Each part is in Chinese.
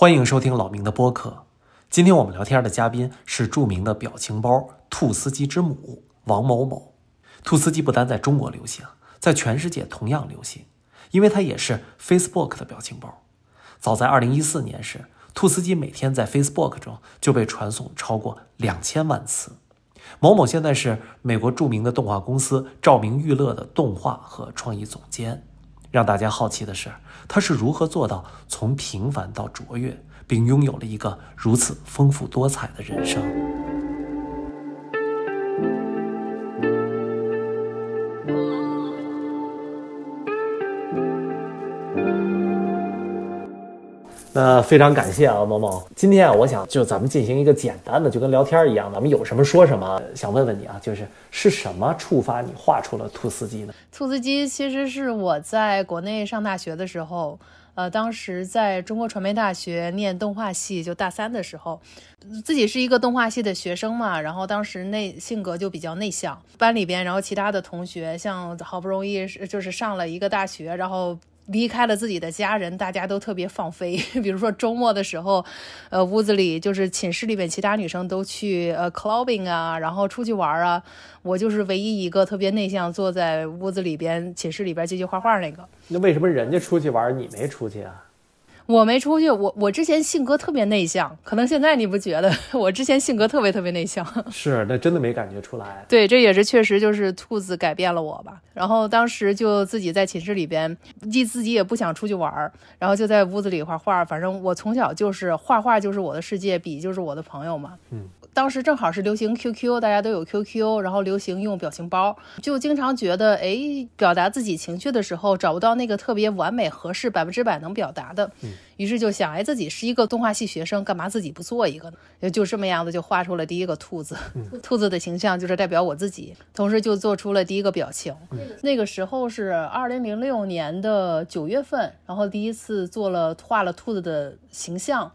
欢迎收听老明的播客。今天我们聊天的嘉宾是著名的表情包“兔斯基之母”王某某。兔斯基不单在中国流行，在全世界同样流行，因为它也是 Facebook 的表情包。早在2014年时，兔斯基每天在 Facebook 中就被传送超过两千万次。某某现在是美国著名的动画公司照明娱乐的动画和创意总监。让大家好奇的是，他是如何做到从平凡到卓越，并拥有了一个如此丰富多彩的人生。那非常感谢啊，萌萌。今天啊，我想就咱们进行一个简单的，就跟聊天一样，咱们有什么说什么。想问问你啊，就是是什么触发你画出了兔斯基呢？兔斯基其实是我在国内上大学的时候，呃，当时在中国传媒大学念动画系，就大三的时候，自己是一个动画系的学生嘛。然后当时内性格就比较内向，班里边，然后其他的同学像好不容易就是上了一个大学，然后。离开了自己的家人，大家都特别放飞。比如说周末的时候，呃，屋子里就是寝室里面，其他女生都去呃 clubbing 啊，然后出去玩啊。我就是唯一一个特别内向，坐在屋子里边寝室里边继续画画那个。那为什么人家出去玩，你没出去啊？我没出去，我我之前性格特别内向，可能现在你不觉得 我之前性格特别特别内向，是，那真的没感觉出来。对，这也是确实就是兔子改变了我吧。然后当时就自己在寝室里边，自己自己也不想出去玩儿，然后就在屋子里画画。反正我从小就是画画就是我的世界，笔就是我的朋友嘛。嗯。当时正好是流行 QQ，大家都有 QQ，然后流行用表情包，就经常觉得哎，表达自己情绪的时候找不到那个特别完美合适、百分之百能表达的，于是就想哎，自己是一个动画系学生，干嘛自己不做一个呢？也就这么样子就画出了第一个兔子，兔子的形象就是代表我自己，同时就做出了第一个表情。那个时候是二零零六年的九月份，然后第一次做了画了兔子的形象。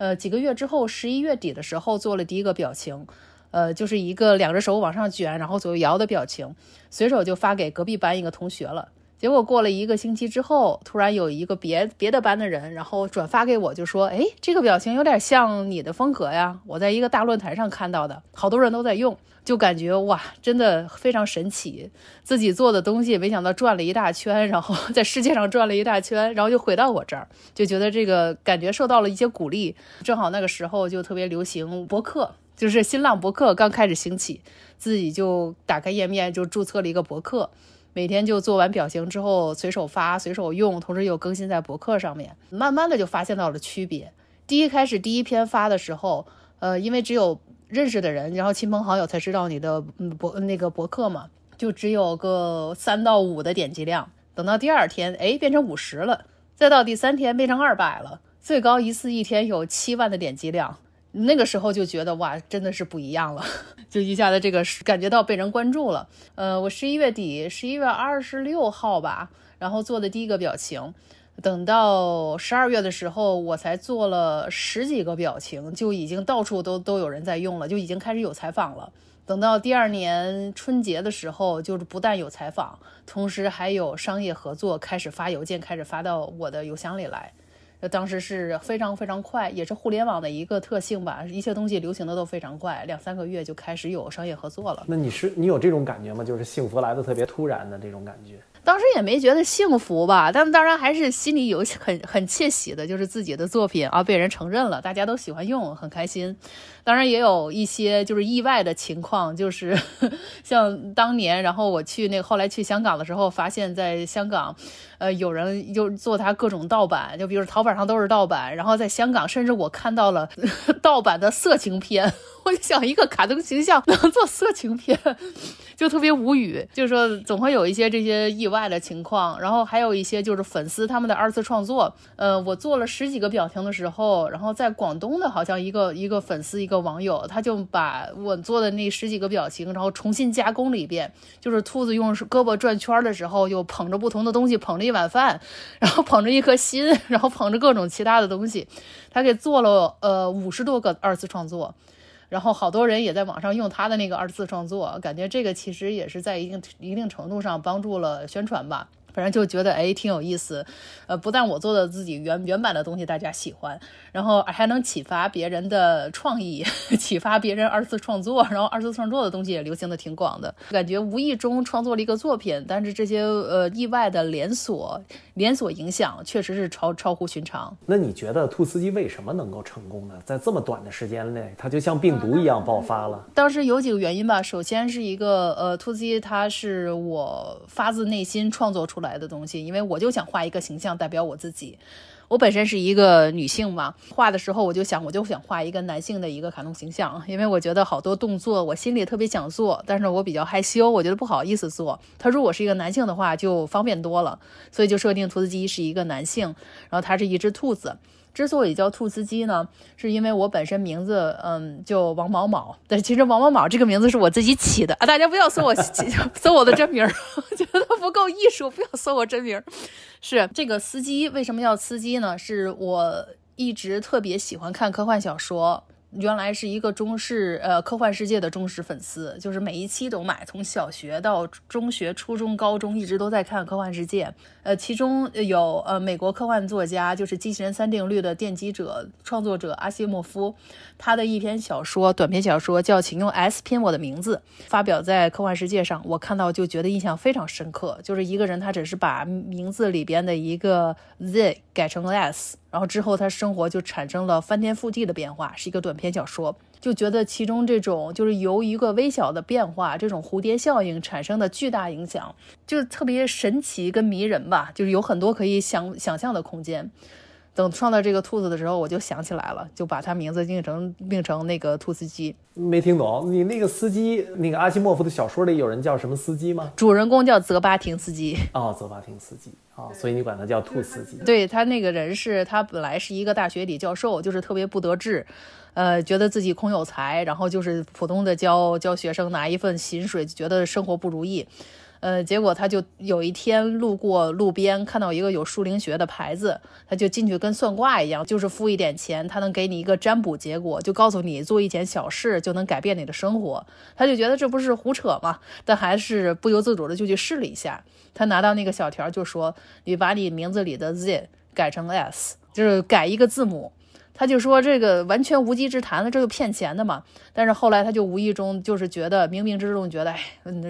呃，几个月之后，十一月底的时候做了第一个表情，呃，就是一个两只手往上卷，然后左右摇的表情，随手就发给隔壁班一个同学了。结果过了一个星期之后，突然有一个别别的班的人，然后转发给我，就说：“哎，这个表情有点像你的风格呀！”我在一个大论坛上看到的，好多人都在用，就感觉哇，真的非常神奇。自己做的东西，没想到转了一大圈，然后在世界上转了一大圈，然后又回到我这儿，就觉得这个感觉受到了一些鼓励。正好那个时候就特别流行博客，就是新浪博客刚开始兴起，自己就打开页面就注册了一个博客。每天就做完表情之后随手发、随手用，同时又更新在博客上面，慢慢的就发现到了区别。第一开始第一篇发的时候，呃，因为只有认识的人，然后亲朋好友才知道你的博那个博客嘛，就只有个三到五的点击量。等到第二天，哎，变成五十了，再到第三天变成二百了，最高一次一天有七万的点击量。那个时候就觉得哇，真的是不一样了，就一下子这个感觉到被人关注了。呃，我十一月底，十一月二十六号吧，然后做的第一个表情，等到十二月的时候，我才做了十几个表情，就已经到处都都有人在用了，就已经开始有采访了。等到第二年春节的时候，就是不但有采访，同时还有商业合作开始发邮件，开始发到我的邮箱里来。当时是非常非常快，也是互联网的一个特性吧，一切东西流行的都非常快，两三个月就开始有商业合作了。那你是你有这种感觉吗？就是幸福来的特别突然的这种感觉。当时也没觉得幸福吧，但当然还是心里有很很窃喜的，就是自己的作品啊被人承认了，大家都喜欢用，很开心。当然也有一些就是意外的情况，就是 像当年，然后我去那后来去香港的时候，发现在香港，呃，有人就做他各种盗版，就比如淘宝上都是盗版，然后在香港，甚至我看到了 盗版的色情片，我想一个卡通形象能 做色情片，就特别无语，就是说总会有一些这些意。外的情况，然后还有一些就是粉丝他们的二次创作。呃，我做了十几个表情的时候，然后在广东的，好像一个一个粉丝一个网友，他就把我做的那十几个表情，然后重新加工了一遍。就是兔子用胳膊转圈的时候，又捧着不同的东西，捧着一碗饭，然后捧着一颗心，然后捧着各种其他的东西，他给做了呃五十多个二次创作。然后好多人也在网上用他的那个二次创作，感觉这个其实也是在一定一定程度上帮助了宣传吧。反正就觉得哎挺有意思，呃不但我做的自己原原版的东西大家喜欢，然后还能启发别人的创意，启发别人二次创作，然后二次创作的东西也流行的挺广的，感觉无意中创作了一个作品，但是这些呃意外的连锁连锁影响确实是超超乎寻常。那你觉得兔斯基为什么能够成功呢？在这么短的时间内，它就像病毒一样爆发了。当时有几个原因吧，首先是一个呃兔斯基，它是我发自内心创作出。来的东西，因为我就想画一个形象代表我自己。我本身是一个女性嘛，画的时候我就想，我就想画一个男性的一个卡通形象，因为我觉得好多动作我心里特别想做，但是我比较害羞，我觉得不好意思做。他如果是一个男性的话，就方便多了，所以就设定兔子机是一个男性，然后它是一只兔子。之所以叫兔司机呢，是因为我本身名字，嗯，叫王某某，但其实王某某这个名字是我自己起的啊，大家不要搜我，搜我的真名，我觉得不够艺术，不要搜我真名。是这个司机为什么叫司机呢？是我一直特别喜欢看科幻小说。原来是一个中式呃，科幻世界的忠实粉丝，就是每一期都买，从小学到中学、初中、高中一直都在看科幻世界。呃，其中有呃美国科幻作家，就是《机器人三定律》的奠基者、创作者阿西莫夫，他的一篇小说、短篇小说叫《请用 S 拼我的名字》，发表在科幻世界上，我看到就觉得印象非常深刻。就是一个人，他只是把名字里边的一个 Z 改成 S。然后之后，他生活就产生了翻天覆地的变化。是一个短篇小说，就觉得其中这种就是由一个微小的变化，这种蝴蝶效应产生的巨大影响，就是特别神奇跟迷人吧，就是有很多可以想想象的空间。等创到这个兔子的时候，我就想起来了，就把他名字定成定成那个兔司机。没听懂，你那个司机，那个阿西莫夫的小说里有人叫什么司机吗？主人公叫泽巴廷斯基。哦，泽巴廷斯基。哦，所以你管他叫兔司机。对他那个人是，他本来是一个大学里教授，就是特别不得志，呃，觉得自己空有才，然后就是普通的教教学生，拿一份薪水，觉得生活不如意。呃，结果他就有一天路过路边，看到一个有树灵学的牌子，他就进去跟算卦一样，就是付一点钱，他能给你一个占卜结果，就告诉你做一件小事就能改变你的生活。他就觉得这不是胡扯吗？但还是不由自主的就去试了一下。他拿到那个小条就说：“你把你名字里的 Z 改成 S，就是改一个字母。”他就说这个完全无稽之谈了，这就骗钱的嘛。但是后来他就无意中就是觉得冥冥之中觉得，哎，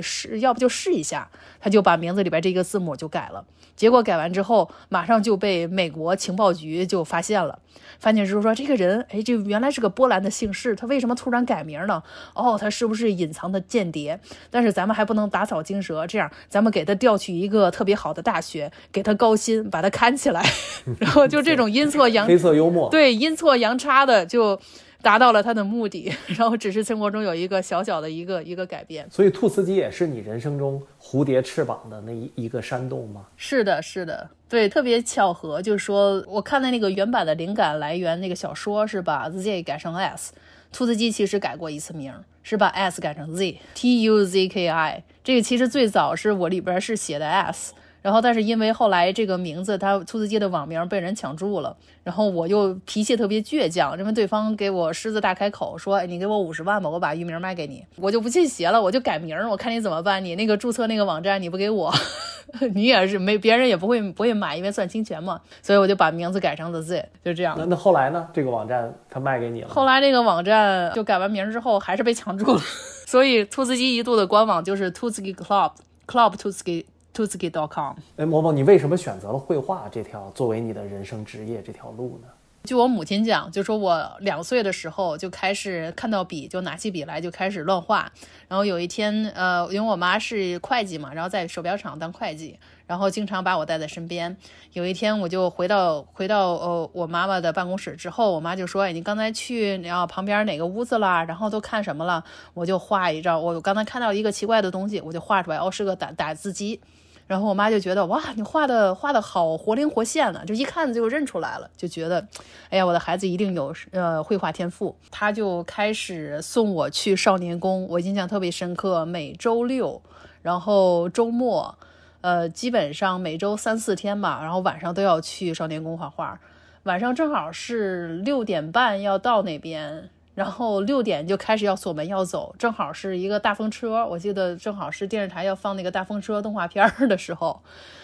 试要不就试一下，他就把名字里边这个字母就改了。结果改完之后，马上就被美国情报局就发现了。范建书说：“这个人，哎，这原来是个波兰的姓氏，他为什么突然改名呢？哦，他是不是隐藏的间谍？但是咱们还不能打草惊蛇，这样，咱们给他调去一个特别好的大学，给他高薪，把他看起来。然后就这种阴错阳，黑色幽默，对，阴错阳差的就。”达到了他的目的，然后只是生活中有一个小小的一个一个改变。所以，兔斯基也是你人生中蝴蝶翅膀的那一一个山动吗？是的，是的，对，特别巧合，就是说，我看的那个原版的灵感来源那个小说是把 Z 改成 S，兔斯基其实改过一次名，是把 S 改成 Z，T U Z K I，这个其实最早是我里边是写的 S。然后，但是因为后来这个名字，他兔子街的网名被人抢注了。然后我又脾气特别倔强，因为对方给我狮子大开口，说：“哎，你给我五十万吧，我把域名卖给你。”我就不信邪了，我就改名，我看你怎么办。你那个注册那个网站，你不给我，你也是没别人也不会不会买，因为算侵权嘛。所以我就把名字改成 The Z，就这样。那那后来呢？这个网站他卖给你了？后来那个网站就改完名之后还是被抢注了。所以兔子鸡一度的官网就是 t 兔子鸡 Club Club t 兔子鸡。tutski.com。哎，某某，你为什么选择了绘画这条作为你的人生职业这条路呢？据我母亲讲，就说我两岁的时候就开始看到笔，就拿起笔来就开始乱画。然后有一天，呃，因为我妈是会计嘛，然后在手表厂当会计，然后经常把我带在身边。有一天，我就回到回到呃我妈妈的办公室之后，我妈就说：“哎，你刚才去你要旁边哪个屋子啦？然后都看什么了？”我就画一张，我刚才看到一个奇怪的东西，我就画出来。哦，是个打打字机。然后我妈就觉得哇，你画的画的好，活灵活现啊，就一看就就认出来了，就觉得，哎呀，我的孩子一定有呃绘画天赋，她就开始送我去少年宫，我印象特别深刻，每周六，然后周末，呃，基本上每周三四天吧，然后晚上都要去少年宫画画，晚上正好是六点半要到那边。然后六点就开始要锁门要走，正好是一个大风车，我记得正好是电视台要放那个大风车动画片的时候，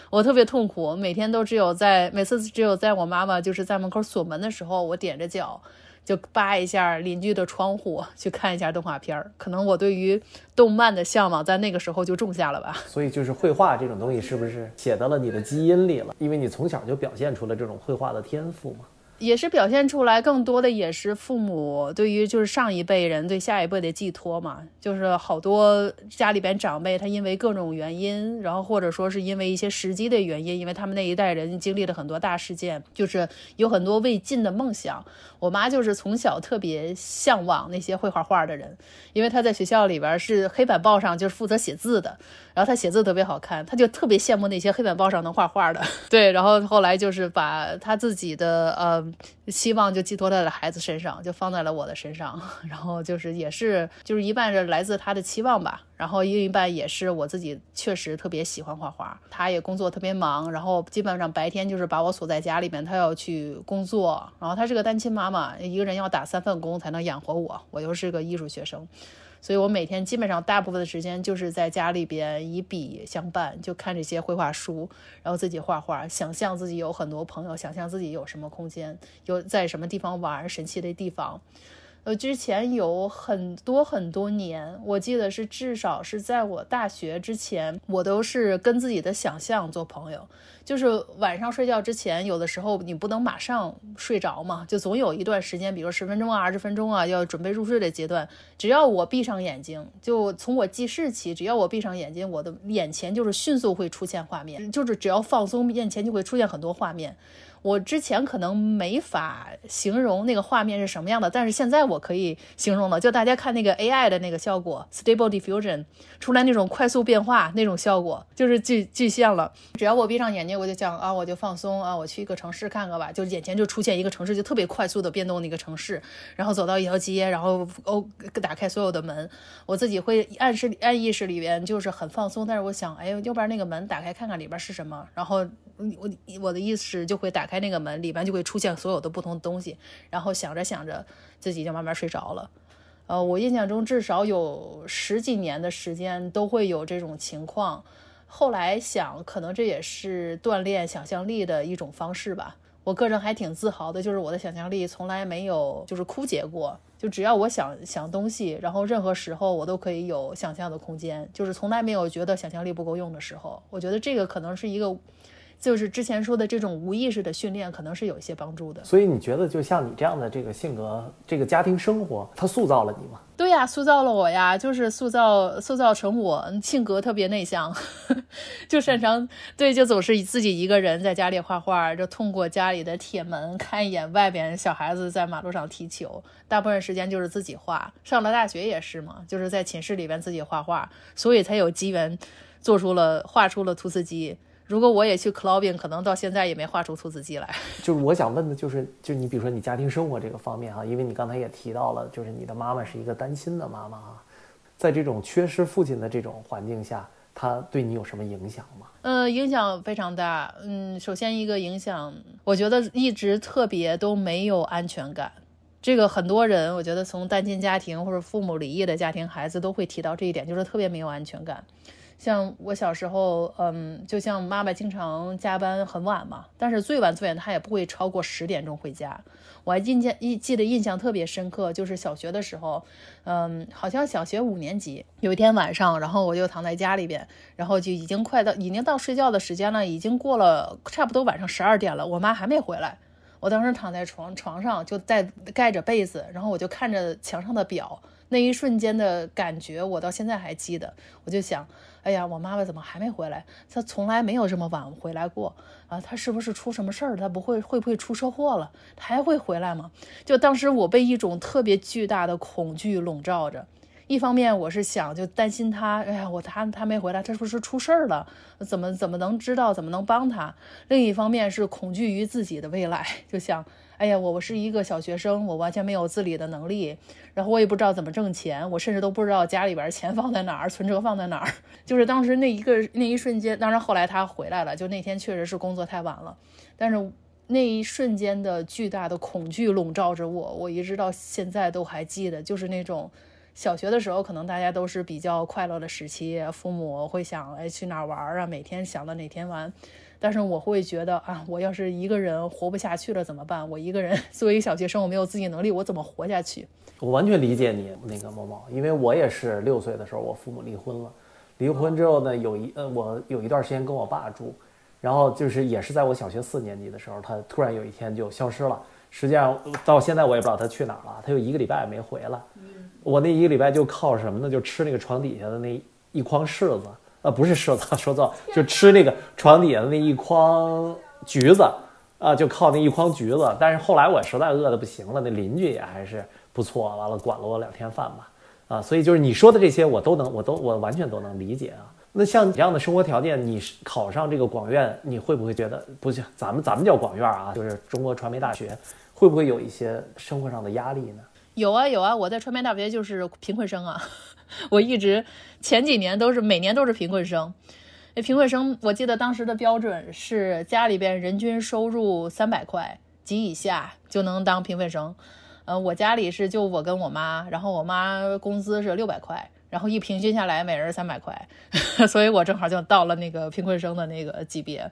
我特别痛苦，每天都只有在每次只有在我妈妈就是在门口锁门的时候，我踮着脚就扒一下邻居的窗户去看一下动画片可能我对于动漫的向往在那个时候就种下了吧。所以就是绘画这种东西是不是写到了你的基因里了？因为你从小就表现出了这种绘画的天赋嘛。也是表现出来，更多的也是父母对于就是上一辈人对下一辈的寄托嘛，就是好多家里边长辈他因为各种原因，然后或者说是因为一些时机的原因，因为他们那一代人经历了很多大事件，就是有很多未尽的梦想。我妈就是从小特别向往那些会画画的人，因为她在学校里边是黑板报上就是负责写字的。然后他写字特别好看，他就特别羡慕那些黑板报上能画画的。对，然后后来就是把他自己的呃希望就寄托在了孩子身上，就放在了我的身上。然后就是也是就是一半是来自他的期望吧，然后另一半也是我自己确实特别喜欢画画。他也工作特别忙，然后基本上白天就是把我锁在家里面，他要去工作。然后他是个单亲妈妈，一个人要打三份工才能养活我。我又是个艺术学生。所以，我每天基本上大部分的时间就是在家里边以笔相伴，就看这些绘画书，然后自己画画，想象自己有很多朋友，想象自己有什么空间，有在什么地方玩神奇的地方。呃，之前有很多很多年，我记得是至少是在我大学之前，我都是跟自己的想象做朋友。就是晚上睡觉之前，有的时候你不能马上睡着嘛，就总有一段时间，比如十分钟啊、二十分钟啊，要准备入睡的阶段。只要我闭上眼睛，就从我记事起，只要我闭上眼睛，我的眼前就是迅速会出现画面，就是只要放松，眼前就会出现很多画面。我之前可能没法形容那个画面是什么样的，但是现在我可以形容了，就大家看那个 AI 的那个效果，Stable Diffusion 出来那种快速变化那种效果，就是巨巨像了。只要我闭上眼睛，我就想啊，我就放松啊，我去一个城市看看吧，就眼前就出现一个城市，就特别快速的变动那个城市，然后走到一条街，然后哦，打开所有的门，我自己会暗示，暗意识里边就是很放松，但是我想，哎，要不然那个门打开看看里边是什么，然后我我的意识就会打。开那个门，里边就会出现所有的不同的东西，然后想着想着，自己就慢慢睡着了。呃，我印象中至少有十几年的时间都会有这种情况。后来想，可能这也是锻炼想象力的一种方式吧。我个人还挺自豪的，就是我的想象力从来没有就是枯竭过，就只要我想想东西，然后任何时候我都可以有想象的空间，就是从来没有觉得想象力不够用的时候。我觉得这个可能是一个。就是之前说的这种无意识的训练，可能是有一些帮助的。所以你觉得，就像你这样的这个性格，这个家庭生活，它塑造了你吗？对呀，塑造了我呀，就是塑造、塑造成我性格特别内向，就擅长，对，就总是自己一个人在家里画画。就通过家里的铁门看一眼外边，小孩子在马路上踢球。大部分时间就是自己画。上了大学也是嘛，就是在寝室里边自己画画，所以才有机缘，做出了画出了图斯基。如果我也去 Cubing，可能到现在也没画出兔子鸡来。就是我想问的，就是就你比如说你家庭生活这个方面哈，因为你刚才也提到了，就是你的妈妈是一个单亲的妈妈啊，在这种缺失父亲的这种环境下，她对你有什么影响吗？呃，影响非常大。嗯，首先一个影响，我觉得一直特别都没有安全感。这个很多人，我觉得从单亲家庭或者父母离异的家庭孩子都会提到这一点，就是特别没有安全感。像我小时候，嗯，就像妈妈经常加班很晚嘛，但是最晚最晚她也不会超过十点钟回家。我还印见记得印象特别深刻，就是小学的时候，嗯，好像小学五年级，有一天晚上，然后我就躺在家里边，然后就已经快到已经到睡觉的时间了，已经过了差不多晚上十二点了，我妈还没回来。我当时躺在床床上就在盖着被子，然后我就看着墙上的表，那一瞬间的感觉我到现在还记得，我就想。哎呀，我妈妈怎么还没回来？她从来没有这么晚回来过啊！她是不是出什么事儿？她不会，会不会出车祸了？她还会回来吗？就当时我被一种特别巨大的恐惧笼罩着。一方面，我是想就担心她，哎呀，我她她没回来，她是不是出事儿了？怎么怎么能知道？怎么能帮她？另一方面是恐惧于自己的未来，就想。哎呀，我我是一个小学生，我完全没有自理的能力，然后我也不知道怎么挣钱，我甚至都不知道家里边钱放在哪儿，存折放在哪儿。就是当时那一个那一瞬间，当然后来他回来了，就那天确实是工作太晚了，但是那一瞬间的巨大的恐惧笼罩着我，我一直到现在都还记得，就是那种小学的时候，可能大家都是比较快乐的时期，父母会想哎去哪玩啊，每天想到哪天玩。但是我会觉得啊，我要是一个人活不下去了怎么办？我一个人 作为一个小学生，我没有自己能力，我怎么活下去？我完全理解你那个某某，因为我也是六岁的时候，我父母离婚了。离婚之后呢，有一呃，我有一段时间跟我爸住，然后就是也是在我小学四年级的时候，他突然有一天就消失了。实际上到现在我也不知道他去哪儿了，他有一个礼拜没回来。我那一个礼拜就靠什么呢？就吃那个床底下的那一筐柿子。啊，不是说错 说错，就吃那个床底下的那一筐橘子啊，就靠那一筐橘子。但是后来我实在饿得不行了，那邻居也还是不错，完了管了我两天饭吧。啊，所以就是你说的这些，我都能，我都我完全都能理解啊。那像你这样的生活条件，你是考上这个广院，你会不会觉得，不行？咱们咱们叫广院啊，就是中国传媒大学，会不会有一些生活上的压力呢？有啊有啊，我在传媒大学就是贫困生啊。我一直前几年都是每年都是贫困生，那贫困生我记得当时的标准是家里边人均收入三百块及以下就能当贫困生。呃，我家里是就我跟我妈，然后我妈工资是六百块，然后一平均下来每人三百块，所以我正好就到了那个贫困生的那个级别。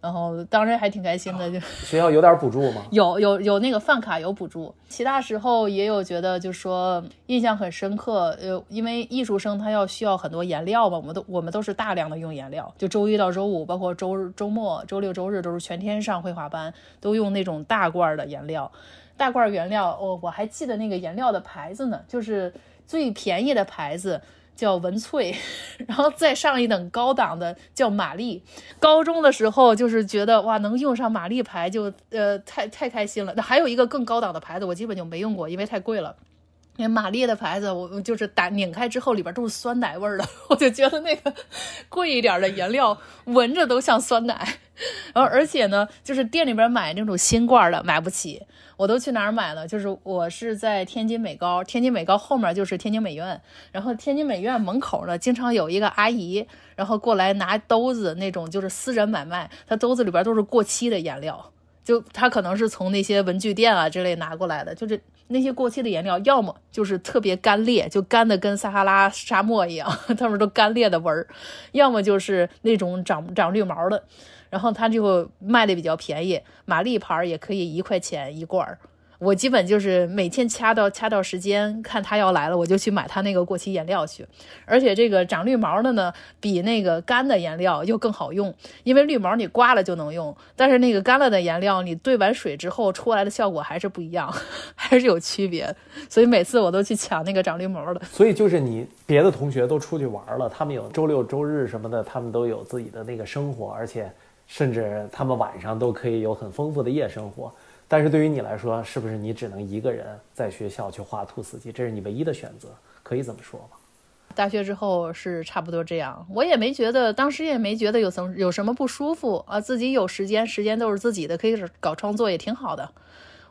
然后当时还挺开心的，就学校有点补助吗？有有有那个饭卡有补助，其他时候也有觉得就说印象很深刻，呃，因为艺术生他要需要很多颜料嘛，我们都我们都是大量的用颜料，就周一到周五，包括周日、周末、周六、周日都是全天上绘画班，都用那种大罐的颜料，大罐颜料，我我还记得那个颜料的牌子呢，就是最便宜的牌子。叫文萃，然后再上一等高档的叫玛丽。高中的时候就是觉得哇，能用上玛丽牌就呃太太开心了。那还有一个更高档的牌子，我基本就没用过，因为太贵了。那玛丽的牌子，我就是打拧开之后里边都是酸奶味儿的，我就觉得那个 贵一点的颜料闻着都像酸奶。然后而且呢，就是店里边买那种新罐的买不起。我都去哪儿买了？就是我是在天津美高，天津美高后面就是天津美院，然后天津美院门口呢，经常有一个阿姨，然后过来拿兜子，那种就是私人买卖，她兜子里边都是过期的颜料，就她可能是从那些文具店啊之类拿过来的，就是那些过期的颜料，要么就是特别干裂，就干的跟撒哈拉沙漠一样，他们都干裂的纹儿，要么就是那种长长绿毛的。然后他就卖的比较便宜，玛丽牌也可以一块钱一罐儿。我基本就是每天掐到掐到时间，看他要来了，我就去买他那个过期颜料去。而且这个长绿毛的呢，比那个干的颜料又更好用，因为绿毛你刮了就能用，但是那个干了的颜料你兑完水之后出来的效果还是不一样，还是有区别。所以每次我都去抢那个长绿毛的。所以就是你别的同学都出去玩了，他们有周六周日什么的，他们都有自己的那个生活，而且。甚至他们晚上都可以有很丰富的夜生活，但是对于你来说，是不是你只能一个人在学校去画兔斯基？这是你唯一的选择，可以这么说吗？大学之后是差不多这样，我也没觉得，当时也没觉得有什么有什么不舒服啊，自己有时间，时间都是自己的，可以搞创作也挺好的。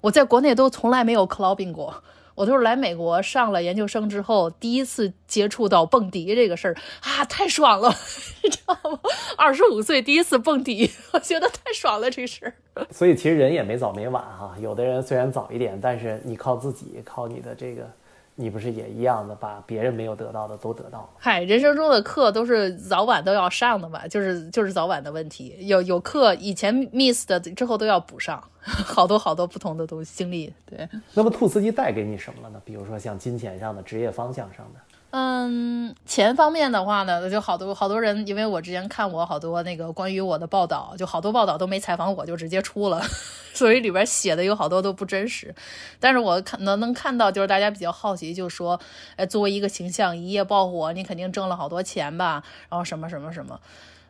我在国内都从来没有 clubbing 过。我都是来美国上了研究生之后，第一次接触到蹦迪这个事儿啊，太爽了，你知道吗？二十五岁第一次蹦迪，我觉得太爽了，这事儿。所以其实人也没早没晚哈，有的人虽然早一点，但是你靠自己，靠你的这个。你不是也一样的把别人没有得到的都得到了？嗨，人生中的课都是早晚都要上的吧，就是就是早晚的问题。有有课以前 miss 的，之后都要补上，好多好多不同的东西经历。对，那么兔司机带给你什么了呢？比如说像金钱上的、职业方向上的。嗯，钱方面的话呢，就好多好多人，因为我之前看我好多那个关于我的报道，就好多报道都没采访我，就直接出了，所以里边写的有好多都不真实。但是我看能能看到，就是大家比较好奇，就说，哎，作为一个形象一夜爆火，你肯定挣了好多钱吧？然后什么什么什么，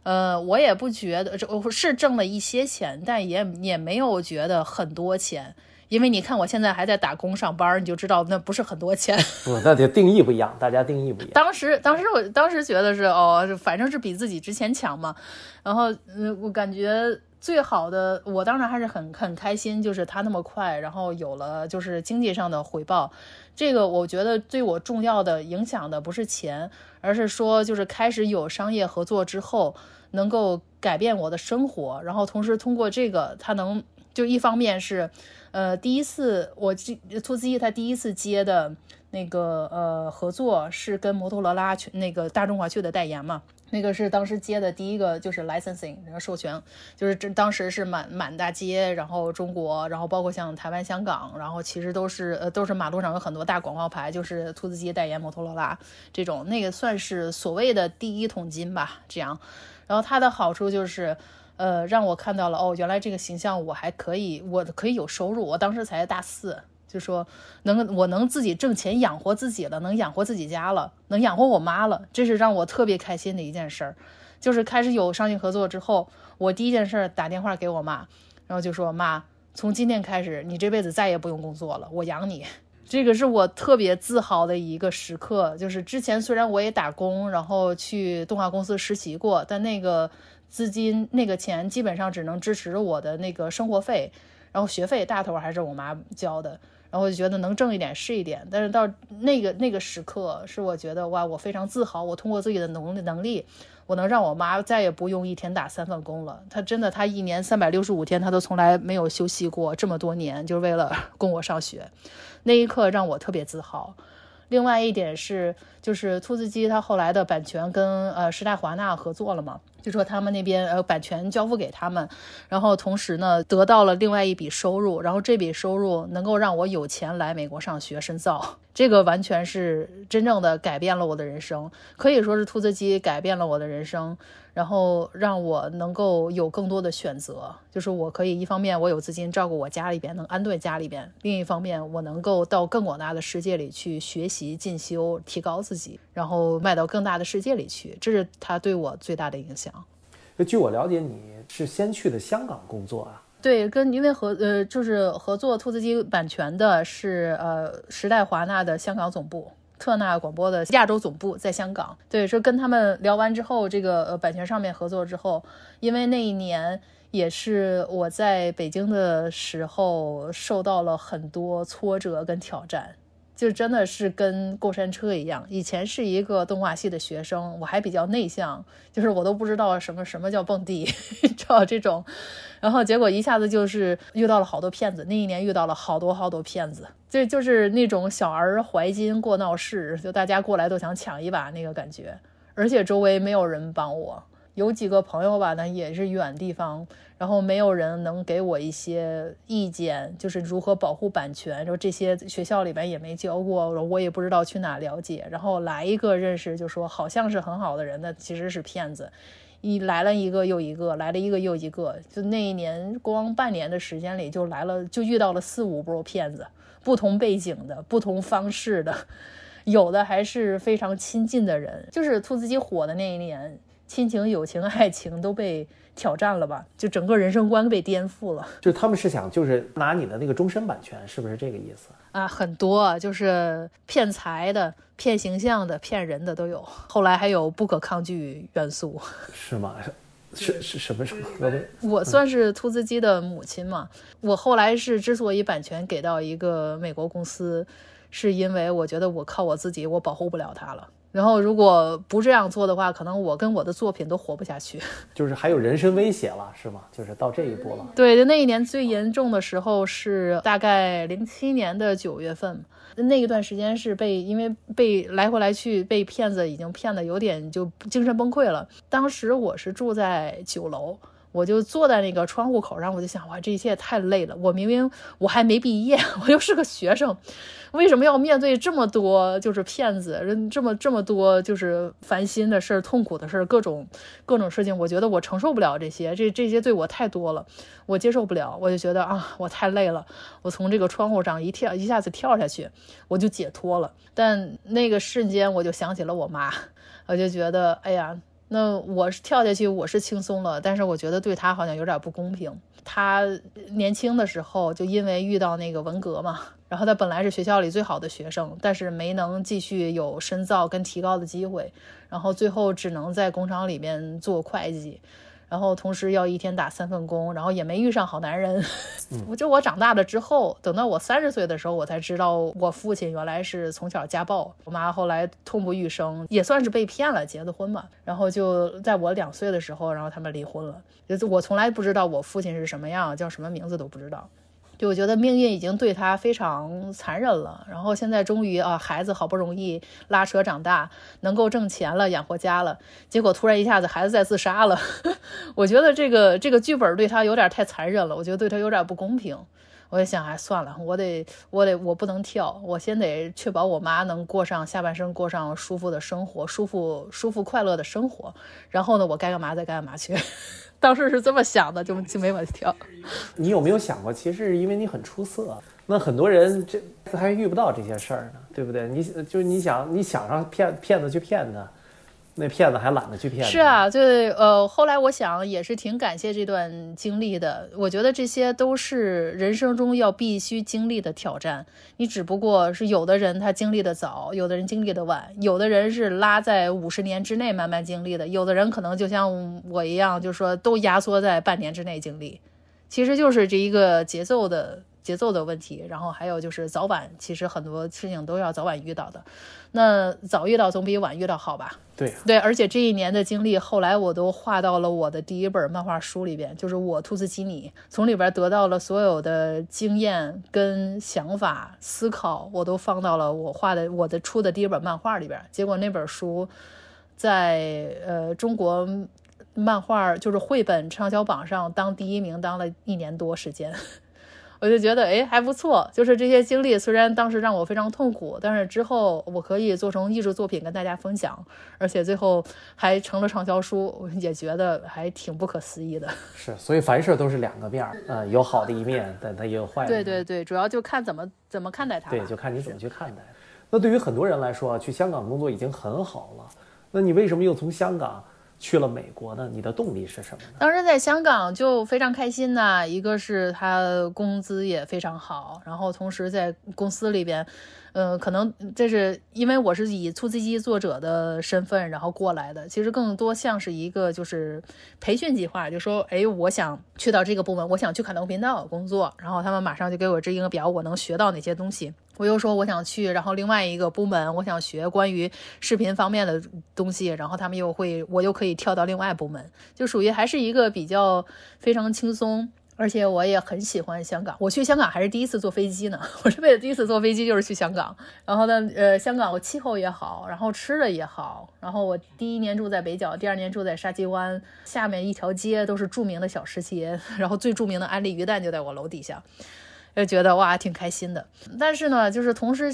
呃，我也不觉得，这我是挣了一些钱，但也也没有觉得很多钱。因为你看我现在还在打工上班你就知道那不是很多钱。不，那就定义不一样，大家定义不一样。当时，当时我当时觉得是哦，反正是比自己之前强嘛。然后，嗯，我感觉最好的，我当然还是很很开心，就是他那么快，然后有了就是经济上的回报。这个我觉得对我重要的影响的不是钱，而是说就是开始有商业合作之后，能够改变我的生活，然后同时通过这个他能。就一方面是，呃，第一次我接兔子机，他第一次接的那个呃合作是跟摩托罗拉去那个大中华区的代言嘛，那个是当时接的第一个就是 licensing，然后授权，就是这当时是满满大街，然后中国，然后包括像台湾、香港，然后其实都是呃都是马路上有很多大广告牌，就是兔子机代言摩托罗拉这种，那个算是所谓的第一桶金吧，这样，然后它的好处就是。呃，让我看到了哦，原来这个形象我还可以，我可以有收入。我当时才大四，就说能我能自己挣钱养活自己了，能养活自己家了，能养活我妈了。这是让我特别开心的一件事儿，就是开始有商业合作之后，我第一件事打电话给我妈，然后就说妈，从今天开始，你这辈子再也不用工作了，我养你。这个是我特别自豪的一个时刻。就是之前虽然我也打工，然后去动画公司实习过，但那个。资金那个钱基本上只能支持我的那个生活费，然后学费大头还是我妈交的，然后我就觉得能挣一点是一点。但是到那个那个时刻，是我觉得哇，我非常自豪，我通过自己的能能力，我能让我妈再也不用一天打三份工了。她真的，她一年三百六十五天，她都从来没有休息过，这么多年就是为了供我上学。那一刻让我特别自豪。另外一点是，就是兔子基它后来的版权跟呃时代华纳合作了嘛，就说他们那边呃版权交付给他们，然后同时呢得到了另外一笔收入，然后这笔收入能够让我有钱来美国上学深造，这个完全是真正的改变了我的人生，可以说是兔子基改变了我的人生。然后让我能够有更多的选择，就是我可以一方面我有资金照顾我家里边能安顿家里边，另一方面我能够到更广大的世界里去学习进修，提高自己，然后迈到更大的世界里去。这是他对我最大的影响。据我了解，你是先去的香港工作啊？对，跟因为合呃就是合作兔子机版权的是呃时代华纳的香港总部。特纳广播的亚洲总部在香港。对，说跟他们聊完之后，这个呃版权上面合作之后，因为那一年也是我在北京的时候受到了很多挫折跟挑战。就真的是跟过山车一样，以前是一个动画系的学生，我还比较内向，就是我都不知道什么什么叫蹦迪，知道这种，然后结果一下子就是遇到了好多骗子，那一年遇到了好多好多骗子，就就是那种小儿怀金过闹市，就大家过来都想抢一把那个感觉，而且周围没有人帮我。有几个朋友吧，那也是远地方，然后没有人能给我一些意见，就是如何保护版权，就这些学校里边也没教过，我也不知道去哪了解。然后来一个认识，就说好像是很好的人，那其实是骗子。一来了一个又一个，来了一个又一个，就那一年光半年的时间里就来了，就遇到了四五波骗子，不同背景的，不同方式的，有的还是非常亲近的人，就是兔子鸡火的那一年。亲情、友情、爱情都被挑战了吧？就整个人生观被颠覆了。就他们是想，就是拿你的那个终身版权，是不是这个意思？啊，很多，就是骗财的、骗形象的、骗人的都有。后来还有不可抗拒元素。是吗？是是什么什么？我我算是秃子鸡的母亲嘛。我后来是之所以版权给到一个美国公司，是因为我觉得我靠我自己，我保护不了他了。然后如果不这样做的话，可能我跟我的作品都活不下去。就是还有人身威胁了，是吗？就是到这一步了。对，那一年最严重的时候是大概零七年的九月份，那一段时间是被因为被来回来去被骗子已经骗的有点就精神崩溃了。当时我是住在九楼。我就坐在那个窗户口，然后我就想，哇，这一切太累了。我明明我还没毕业，我又是个学生，为什么要面对这么多就是骗子，这么这么多就是烦心的事、痛苦的事，各种各种事情。我觉得我承受不了这些，这这些对我太多了，我接受不了。我就觉得啊，我太累了。我从这个窗户上一跳，一下子跳下去，我就解脱了。但那个瞬间，我就想起了我妈，我就觉得，哎呀。那我是跳下去，我是轻松了，但是我觉得对他好像有点不公平。他年轻的时候就因为遇到那个文革嘛，然后他本来是学校里最好的学生，但是没能继续有深造跟提高的机会，然后最后只能在工厂里面做会计。然后同时要一天打三份工，然后也没遇上好男人。我就我长大了之后，等到我三十岁的时候，我才知道我父亲原来是从小家暴，我妈后来痛不欲生，也算是被骗了结的婚嘛。然后就在我两岁的时候，然后他们离婚了。我从来不知道我父亲是什么样，叫什么名字都不知道。就我觉得命运已经对他非常残忍了，然后现在终于啊，孩子好不容易拉扯长大，能够挣钱了，养活家了，结果突然一下子孩子再自杀了，我觉得这个这个剧本对他有点太残忍了，我觉得对他有点不公平。我也想，哎，算了，我得我得我不能跳，我先得确保我妈能过上下半生，过上舒服的生活，舒服舒服快乐的生活。然后呢，我该干嘛再干嘛去。当时是这么想的，就就没下跳。你有没有想过，其实因为你很出色，那很多人这还遇不到这些事儿呢，对不对？你就你想，你想让骗骗子去骗他。那骗子还懒得去骗。是啊，就呃，后来我想也是挺感谢这段经历的。我觉得这些都是人生中要必须经历的挑战。你只不过是有的人他经历的早，有的人经历的晚，有的人是拉在五十年之内慢慢经历的，有的人可能就像我一样，就是说都压缩在半年之内经历。其实就是这一个节奏的。节奏的问题，然后还有就是早晚，其实很多事情都要早晚遇到的。那早遇到总比晚遇到好吧？对对，而且这一年的经历，后来我都画到了我的第一本漫画书里边，就是我兔子基尼，从里边得到了所有的经验跟想法思考，我都放到了我画的我的出的第一本漫画里边。结果那本书在呃中国漫画就是绘本畅销榜上当第一名当了一年多时间。我就觉得哎还不错，就是这些经历虽然当时让我非常痛苦，但是之后我可以做成艺术作品跟大家分享，而且最后还成了畅销书，也觉得还挺不可思议的。是，所以凡事都是两个面，儿，嗯，有好的一面，但它也有坏的。对对对，主要就看怎么怎么看待它。对，就看你怎么去看待。那对于很多人来说啊，去香港工作已经很好了，那你为什么又从香港？去了美国呢？你的动力是什么呢？当时在香港就非常开心呐，一个是他工资也非常好，然后同时在公司里边。嗯，可能这是因为我是以出资机作者的身份然后过来的，其实更多像是一个就是培训计划，就说，哎，我想去到这个部门，我想去卡农频道工作，然后他们马上就给我制定个表，我能学到哪些东西。我又说我想去，然后另外一个部门，我想学关于视频方面的东西，然后他们又会，我又可以跳到另外部门，就属于还是一个比较非常轻松。而且我也很喜欢香港，我去香港还是第一次坐飞机呢。我这辈子第一次坐飞机就是去香港。然后呢，呃，香港我气候也好，然后吃的也好。然后我第一年住在北角，第二年住在沙基湾下面一条街都是著名的小吃街。然后最著名的安利鱼蛋就在我楼底下，就觉得哇挺开心的。但是呢，就是同时。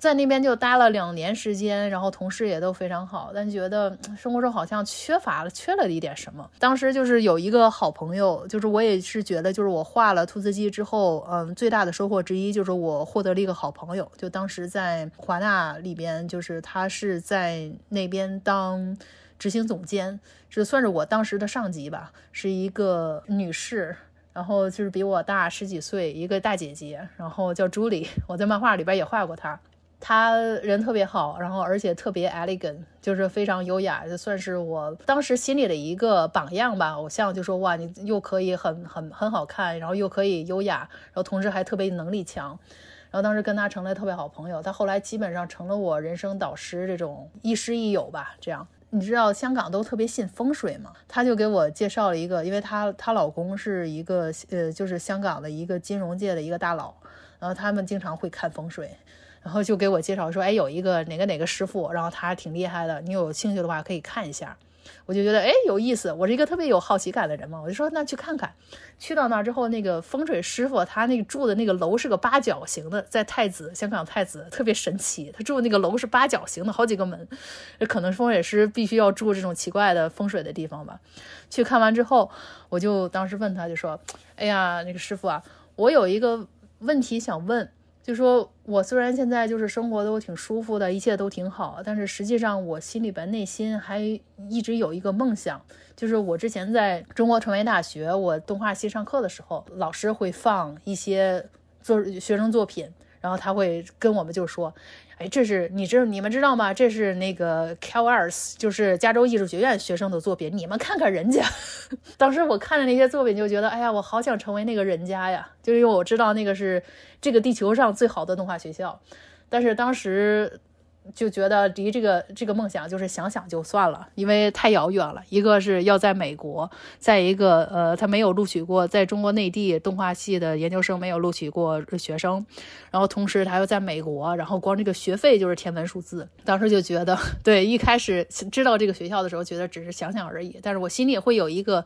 在那边就待了两年时间，然后同事也都非常好，但觉得生活中好像缺乏了，缺了一点什么。当时就是有一个好朋友，就是我也是觉得，就是我画了兔子机之后，嗯，最大的收获之一就是我获得了一个好朋友。就当时在华纳里边，就是他是在那边当执行总监，这算是我当时的上级吧，是一个女士，然后就是比我大十几岁，一个大姐姐，然后叫朱莉，我在漫画里边也画过她。他人特别好，然后而且特别 elegant，就是非常优雅，就算是我当时心里的一个榜样吧，偶像。就说哇，你又可以很很很好看，然后又可以优雅，然后同时还特别能力强，然后当时跟他成了特别好朋友。他后来基本上成了我人生导师，这种亦师亦友吧。这样，你知道香港都特别信风水嘛？他就给我介绍了一个，因为他她老公是一个呃，就是香港的一个金融界的一个大佬，然后他们经常会看风水。然后就给我介绍说，哎，有一个哪个哪个师傅，然后他挺厉害的，你有兴趣的话可以看一下。我就觉得哎有意思，我是一个特别有好奇感的人嘛，我就说那去看看。去到那儿之后，那个风水师傅他那个住的那个楼是个八角形的，在太子香港太子特别神奇，他住那个楼是八角形的，好几个门。可能风水师必须要住这种奇怪的风水的地方吧。去看完之后，我就当时问他就说，哎呀，那个师傅啊，我有一个问题想问。就说我虽然现在就是生活都挺舒服的，一切都挺好，但是实际上我心里边内心还一直有一个梦想，就是我之前在中国传媒大学，我动画系上课的时候，老师会放一些作学生作品，然后他会跟我们就说。哎，这是你知你们知道吗？这是那个 Cal Arts，就是加州艺术学院学生的作品。你们看看人家，当时我看的那些作品，就觉得哎呀，我好想成为那个人家呀！就是因为我知道那个是这个地球上最好的动画学校，但是当时。就觉得离这个这个梦想就是想想就算了，因为太遥远了。一个是要在美国，再一个呃，他没有录取过在中国内地动画系的研究生，没有录取过学生。然后同时他又在美国，然后光这个学费就是天文数字。当时就觉得，对，一开始知道这个学校的时候，觉得只是想想而已。但是我心里也会有一个，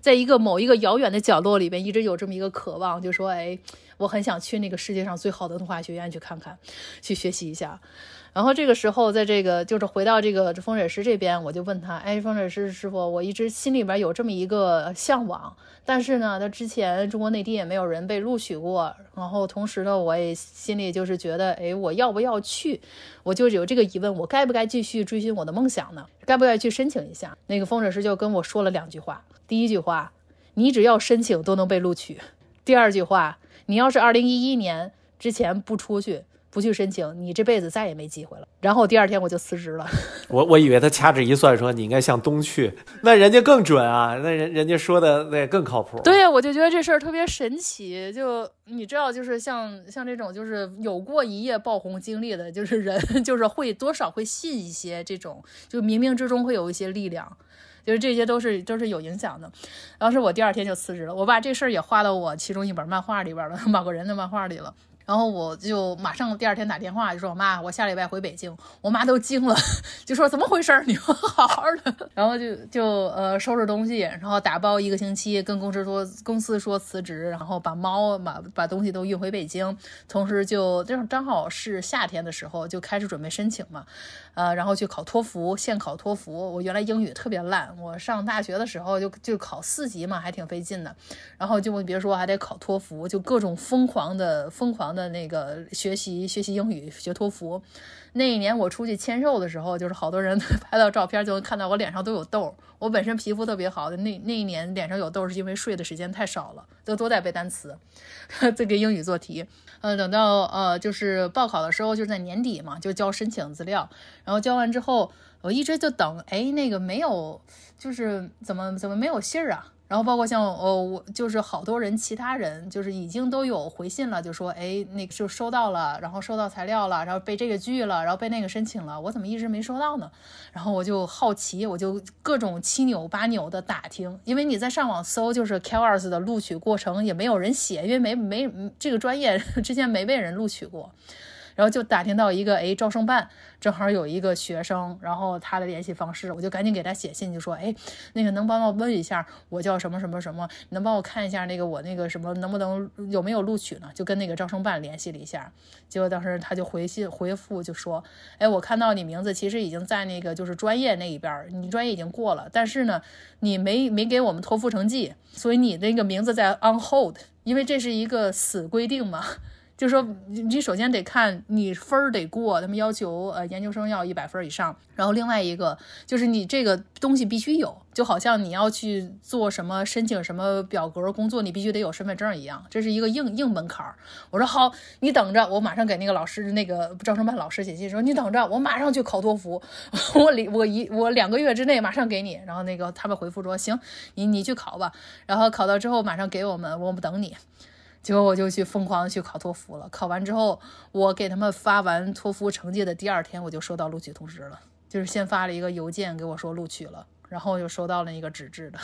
在一个某一个遥远的角落里边，一直有这么一个渴望，就说，哎，我很想去那个世界上最好的动画学院去看看，去学习一下。然后这个时候，在这个就是回到这个风水师这边，我就问他：，哎，风水师师傅，我一直心里边有这么一个向往，但是呢，他之前中国内地也没有人被录取过。然后同时呢，我也心里就是觉得，哎，我要不要去？我就有这个疑问，我该不该继续追寻我的梦想呢？该不该去申请一下？那个风水师就跟我说了两句话：，第一句话，你只要申请都能被录取；，第二句话，你要是二零一一年之前不出去。不去申请，你这辈子再也没机会了。然后第二天我就辞职了。我我以为他掐指一算说你应该向东去，那人家更准啊，那人人家说的那更靠谱。对呀，我就觉得这事儿特别神奇。就你知道，就是像像这种就是有过一夜爆红经历的，就是人 就是会多少会信一些这种，就冥冥之中会有一些力量，就是这些都是都是有影响的。当时我第二天就辞职了，我把这事儿也画到我其中一本漫画里边了，某个人的漫画里了。然后我就马上第二天打电话就说：“我妈，我下礼拜回北京。”我妈都惊了，就说：“怎么回事？你好好的？”然后就就呃收拾东西，然后打包一个星期，跟公司说公司说辞职，然后把猫把把东西都运回北京，同时就就正好是夏天的时候，就开始准备申请嘛。呃，然后去考托福，现考托福。我原来英语特别烂，我上大学的时候就就考四级嘛，还挺费劲的。然后就别说还得考托福，就各种疯狂的疯狂的那个学习学习英语学托福。那一年我出去签售的时候，就是好多人 拍到照片就能看到我脸上都有痘。我本身皮肤特别好的，那那一年脸上有痘是因为睡的时间太少了，就都在背单词，在给英语做题。呃，等到呃就是报考的时候，就在年底嘛，就交申请资料。然后交完之后，我一直就等，哎，那个没有，就是怎么怎么没有信儿啊？然后包括像哦，我就是好多人，其他人就是已经都有回信了，就说，哎，那个就收到了，然后收到材料了，然后被这个拒了，然后被那个申请了，我怎么一直没收到呢？然后我就好奇，我就各种七扭八扭的打听，因为你在上网搜，就是 k u l s 的录取过程也没有人写，因为没没这个专业 之前没被人录取过。然后就打听到一个，哎，招生办正好有一个学生，然后他的联系方式，我就赶紧给他写信，就说，哎，那个能帮我问一下，我叫什么什么什么，能帮我看一下那个我那个什么能不能有没有录取呢？就跟那个招生办联系了一下，结果当时他就回信回复就说，哎，我看到你名字其实已经在那个就是专业那一边，你专业已经过了，但是呢，你没没给我们托福成绩，所以你那个名字在 on hold，因为这是一个死规定嘛。就说你，首先得看你分儿得过，他们要求呃研究生要一百分以上，然后另外一个就是你这个东西必须有，就好像你要去做什么申请什么表格工作，你必须得有身份证一样，这是一个硬硬门槛儿。我说好，你等着，我马上给那个老师那个招生办老师写信说你等着，我马上去考托福，我里我一我两个月之内马上给你。然后那个他们回复说行，你你去考吧，然后考到之后马上给我们，我们等你。结果我就去疯狂的去考托福了。考完之后，我给他们发完托福成绩的第二天，我就收到录取通知了。就是先发了一个邮件给我说录取了，然后又收到了一个纸质的。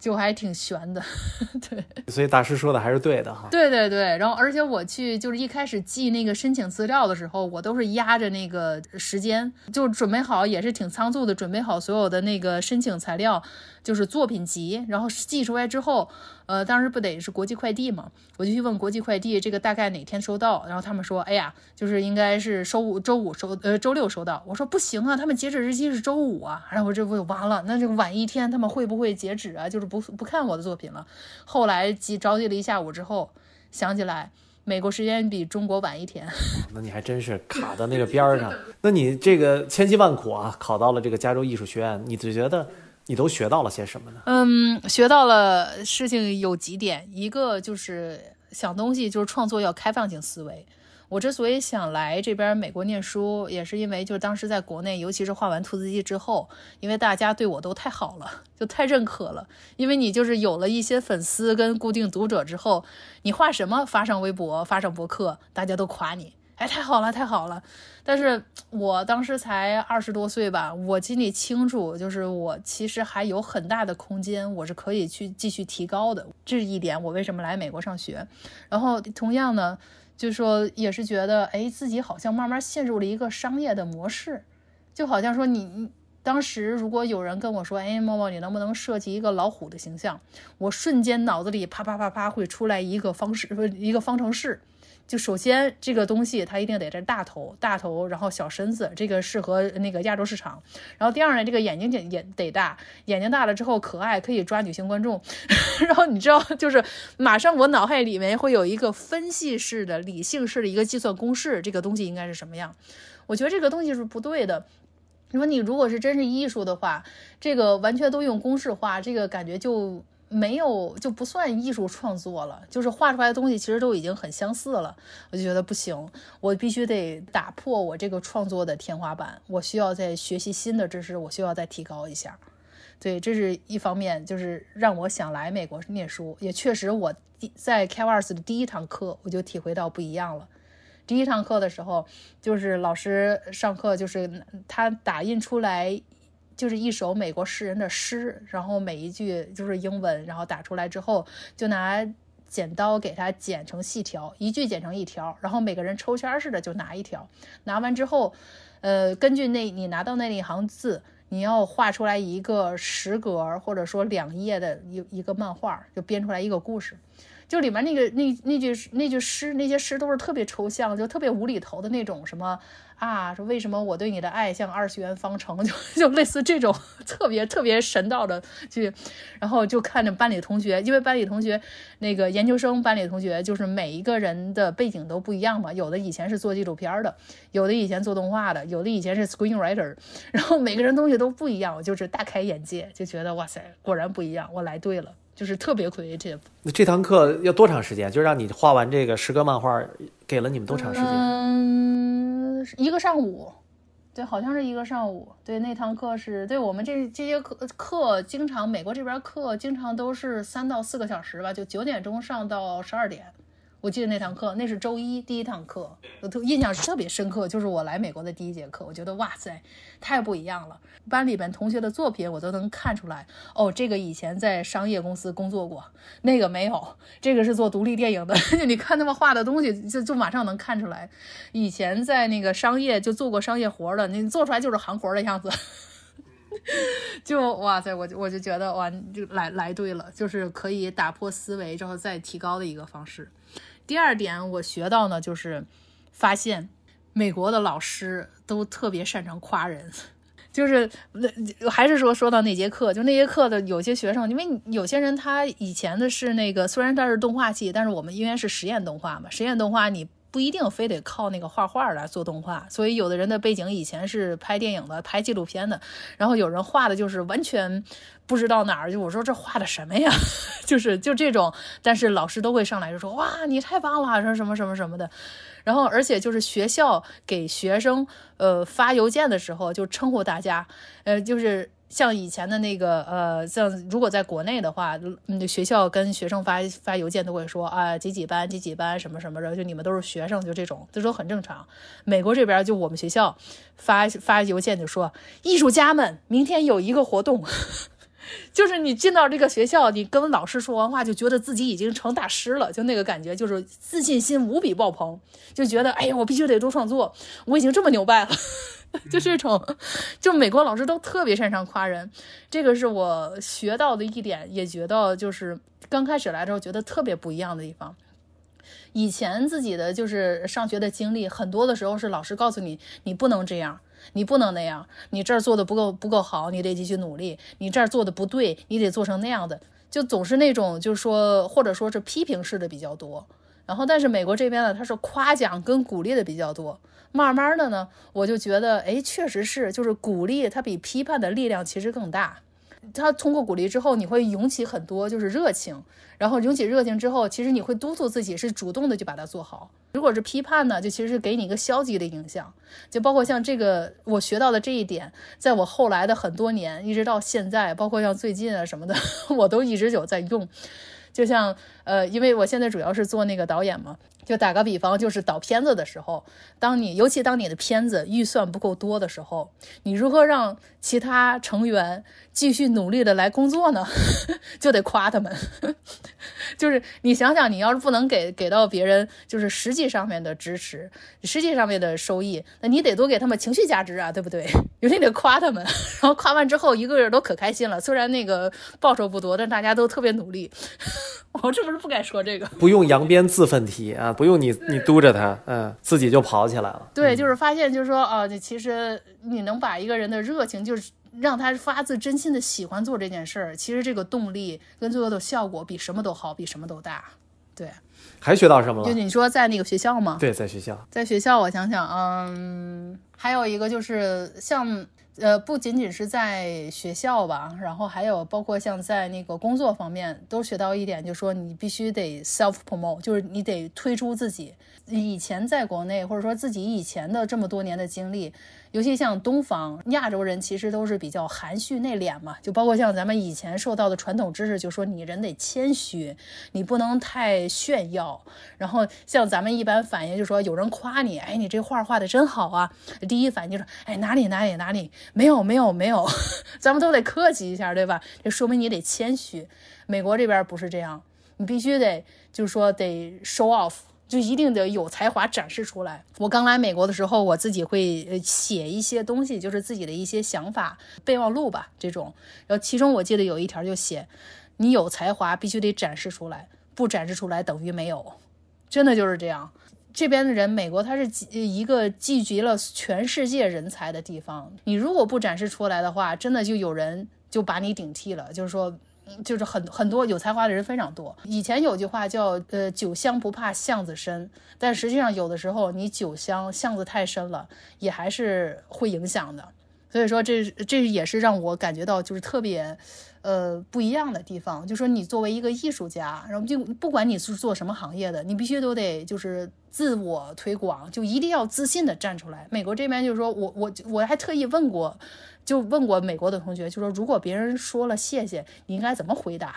就还挺悬的，对，所以大师说的还是对的哈。对对对，然后而且我去就是一开始寄那个申请资料的时候，我都是压着那个时间，就准备好也是挺仓促的，准备好所有的那个申请材料，就是作品集，然后寄出来之后，呃，当时不得是国际快递嘛，我就去问国际快递这个大概哪天收到，然后他们说，哎呀，就是应该是周五周五收呃周六收到，我说不行啊，他们截止日期是周五啊，然后我这不就完了，那这个晚一天他们会不会截止啊？就是。不不看我的作品了。后来急着急了一下午之后，想起来美国时间比中国晚一天。那你还真是卡到那个边儿上。那你这个千辛万苦啊，考到了这个加州艺术学院，你觉得你都学到了些什么呢？嗯，学到了事情有几点，一个就是想东西，就是创作要开放性思维。我之所以想来这边美国念书，也是因为就是当时在国内，尤其是画完兔子记之后，因为大家对我都太好了，就太认可了。因为你就是有了一些粉丝跟固定读者之后，你画什么发上微博、发上博客，大家都夸你，哎，太好了，太好了。但是我当时才二十多岁吧，我心里清楚，就是我其实还有很大的空间，我是可以去继续提高的。这一点，我为什么来美国上学？然后，同样呢。就说也是觉得，哎，自己好像慢慢陷入了一个商业的模式，就好像说你当时如果有人跟我说，哎，默默，你能不能设计一个老虎的形象？我瞬间脑子里啪啪啪啪会出来一个方式，一个方程式。就首先这个东西它一定得这大头大头，然后小身子，这个适合那个亚洲市场。然后第二呢，这个眼睛也也得大，眼睛大了之后可爱，可以抓女性观众。然后你知道，就是马上我脑海里面会有一个分析式的、理性式的一个计算公式，这个东西应该是什么样？我觉得这个东西是不对的。你说你如果是真是艺术的话，这个完全都用公式化，这个感觉就。没有就不算艺术创作了，就是画出来的东西其实都已经很相似了，我就觉得不行，我必须得打破我这个创作的天花板，我需要再学习新的知识，我需要再提高一下。对，这是一方面，就是让我想来美国念书。也确实，我在 k a v r s 的第一堂课我就体会到不一样了。第一堂课的时候，就是老师上课，就是他打印出来。就是一首美国诗人的诗，然后每一句就是英文，然后打出来之后，就拿剪刀给它剪成细条，一句剪成一条，然后每个人抽签似的就拿一条，拿完之后，呃，根据那，你拿到那一行字，你要画出来一个十格或者说两页的一一个漫画，就编出来一个故事。就里面那个那那句那句诗那些诗都是特别抽象，就特别无厘头的那种什么啊？说为什么我对你的爱像二次元方程？就就类似这种特别特别神道的去，然后就看着班里同学，因为班里同学那个研究生班里同学就是每一个人的背景都不一样嘛，有的以前是做纪录片的，有的以前做动画的，有的以前是 screenwriter，然后每个人东西都不一样，我就是大开眼界，就觉得哇塞，果然不一样，我来对了。就是特别 creative。那这堂课要多长时间？就让你画完这个诗歌漫画，给了你们多长时间？嗯，一个上午。对，好像是一个上午。对，那堂课是对我们这这些课课经常，美国这边课经常都是三到四个小时吧，就九点钟上到十二点。我记得那堂课，那是周一第一堂课，我特印象是特别深刻，就是我来美国的第一节课，我觉得哇塞，太不一样了。班里边同学的作品我都能看出来，哦，这个以前在商业公司工作过，那个没有，这个是做独立电影的。你看他们画的东西，就就马上能看出来，以前在那个商业就做过商业活的，你做出来就是行活的样子，就哇塞，我就我就觉得哇，就来来对了，就是可以打破思维之后再提高的一个方式。第二点我学到呢，就是发现美国的老师都特别擅长夸人，就是那还是说说到那节课，就那节课的有些学生，因为有些人他以前的是那个，虽然他是动画系，但是我们因为是实验动画嘛，实验动画你。不一定非得靠那个画画来做动画，所以有的人的背景以前是拍电影的、拍纪录片的，然后有人画的就是完全不知道哪儿，就我说这画的什么呀，就是就这种，但是老师都会上来就说哇你太棒了，说什么什么什么的，然后而且就是学校给学生呃发邮件的时候就称呼大家呃就是。像以前的那个，呃，像如果在国内的话，那学校跟学生发发邮件都会说啊，几几班，几几班，什么什么，的，就你们都是学生，就这种，就说很正常。美国这边就我们学校发发邮件就说，艺术家们，明天有一个活动，就是你进到这个学校，你跟老师说完话，就觉得自己已经成大师了，就那个感觉，就是自信心无比爆棚，就觉得，哎呀，我必须得多创作，我已经这么牛掰了。就是一种，就美国老师都特别擅长夸人，这个是我学到的一点，也觉得就是刚开始来之后觉得特别不一样的地方。以前自己的就是上学的经历，很多的时候是老师告诉你，你不能这样，你不能那样，你这儿做的不够不够好，你得继续努力，你这儿做的不对，你得做成那样的，就总是那种就是说或者说是批评式的比较多。然后但是美国这边呢，他是夸奖跟鼓励的比较多。慢慢的呢，我就觉得，哎，确实是，就是鼓励它比批判的力量其实更大。它通过鼓励之后，你会涌起很多就是热情，然后涌起热情之后，其实你会督促自己是主动的去把它做好。如果是批判呢，就其实是给你一个消极的影响。就包括像这个我学到的这一点，在我后来的很多年一直到现在，包括像最近啊什么的，我都一直有在用。就像呃，因为我现在主要是做那个导演嘛。就打个比方，就是导片子的时候，当你尤其当你的片子预算不够多的时候，你如何让其他成员继续努力的来工作呢？就得夸他们。就是你想想，你要是不能给给到别人，就是实际上面的支持，实际上面的收益，那你得多给他们情绪价值啊，对不对？尤 其得夸他们，然后夸完之后，一个个都可开心了。虽然那个报酬不多，但大家都特别努力。我这不是不该说这个？不用扬鞭自奋蹄啊。不用你，你督着他，嗯，自己就跑起来了。对，就是发现，就是说，哦，你其实你能把一个人的热情，就是让他发自真心的喜欢做这件事儿，其实这个动力跟最后的效果比什么都好，比什么都大。对，还学到什么了？就你说在那个学校吗？对，在学校，在学校，我想想，嗯，还有一个就是像。呃，不仅仅是在学校吧，然后还有包括像在那个工作方面，都学到一点，就是说你必须得 self promote，就是你得推出自己。以前在国内，或者说自己以前的这么多年的经历，尤其像东方亚洲人，其实都是比较含蓄内敛嘛。就包括像咱们以前受到的传统知识，就说你人得谦虚，你不能太炫耀。然后像咱们一般反应，就说有人夸你，哎，你这画画的真好啊。第一反应就说，哎，哪里哪里哪里没有没有没有，咱们都得客气一下，对吧？这说明你得谦虚。美国这边不是这样，你必须得就是说得 show off。就一定得有才华展示出来。我刚来美国的时候，我自己会呃写一些东西，就是自己的一些想法备忘录吧这种。然后其中我记得有一条就写：“你有才华必须得展示出来，不展示出来等于没有。”真的就是这样。这边的人，美国它是集一个聚集了全世界人才的地方。你如果不展示出来的话，真的就有人就把你顶替了。就是说。就是很很多有才华的人非常多。以前有句话叫“呃，酒香不怕巷子深”，但实际上有的时候你酒香巷子太深了，也还是会影响的。所以说，这这也是让我感觉到就是特别。呃，不一样的地方，就说你作为一个艺术家，然后就不管你是做什么行业的，你必须都得就是自我推广，就一定要自信的站出来。美国这边就是说我我我还特意问过，就问过美国的同学，就说如果别人说了谢谢，你应该怎么回答？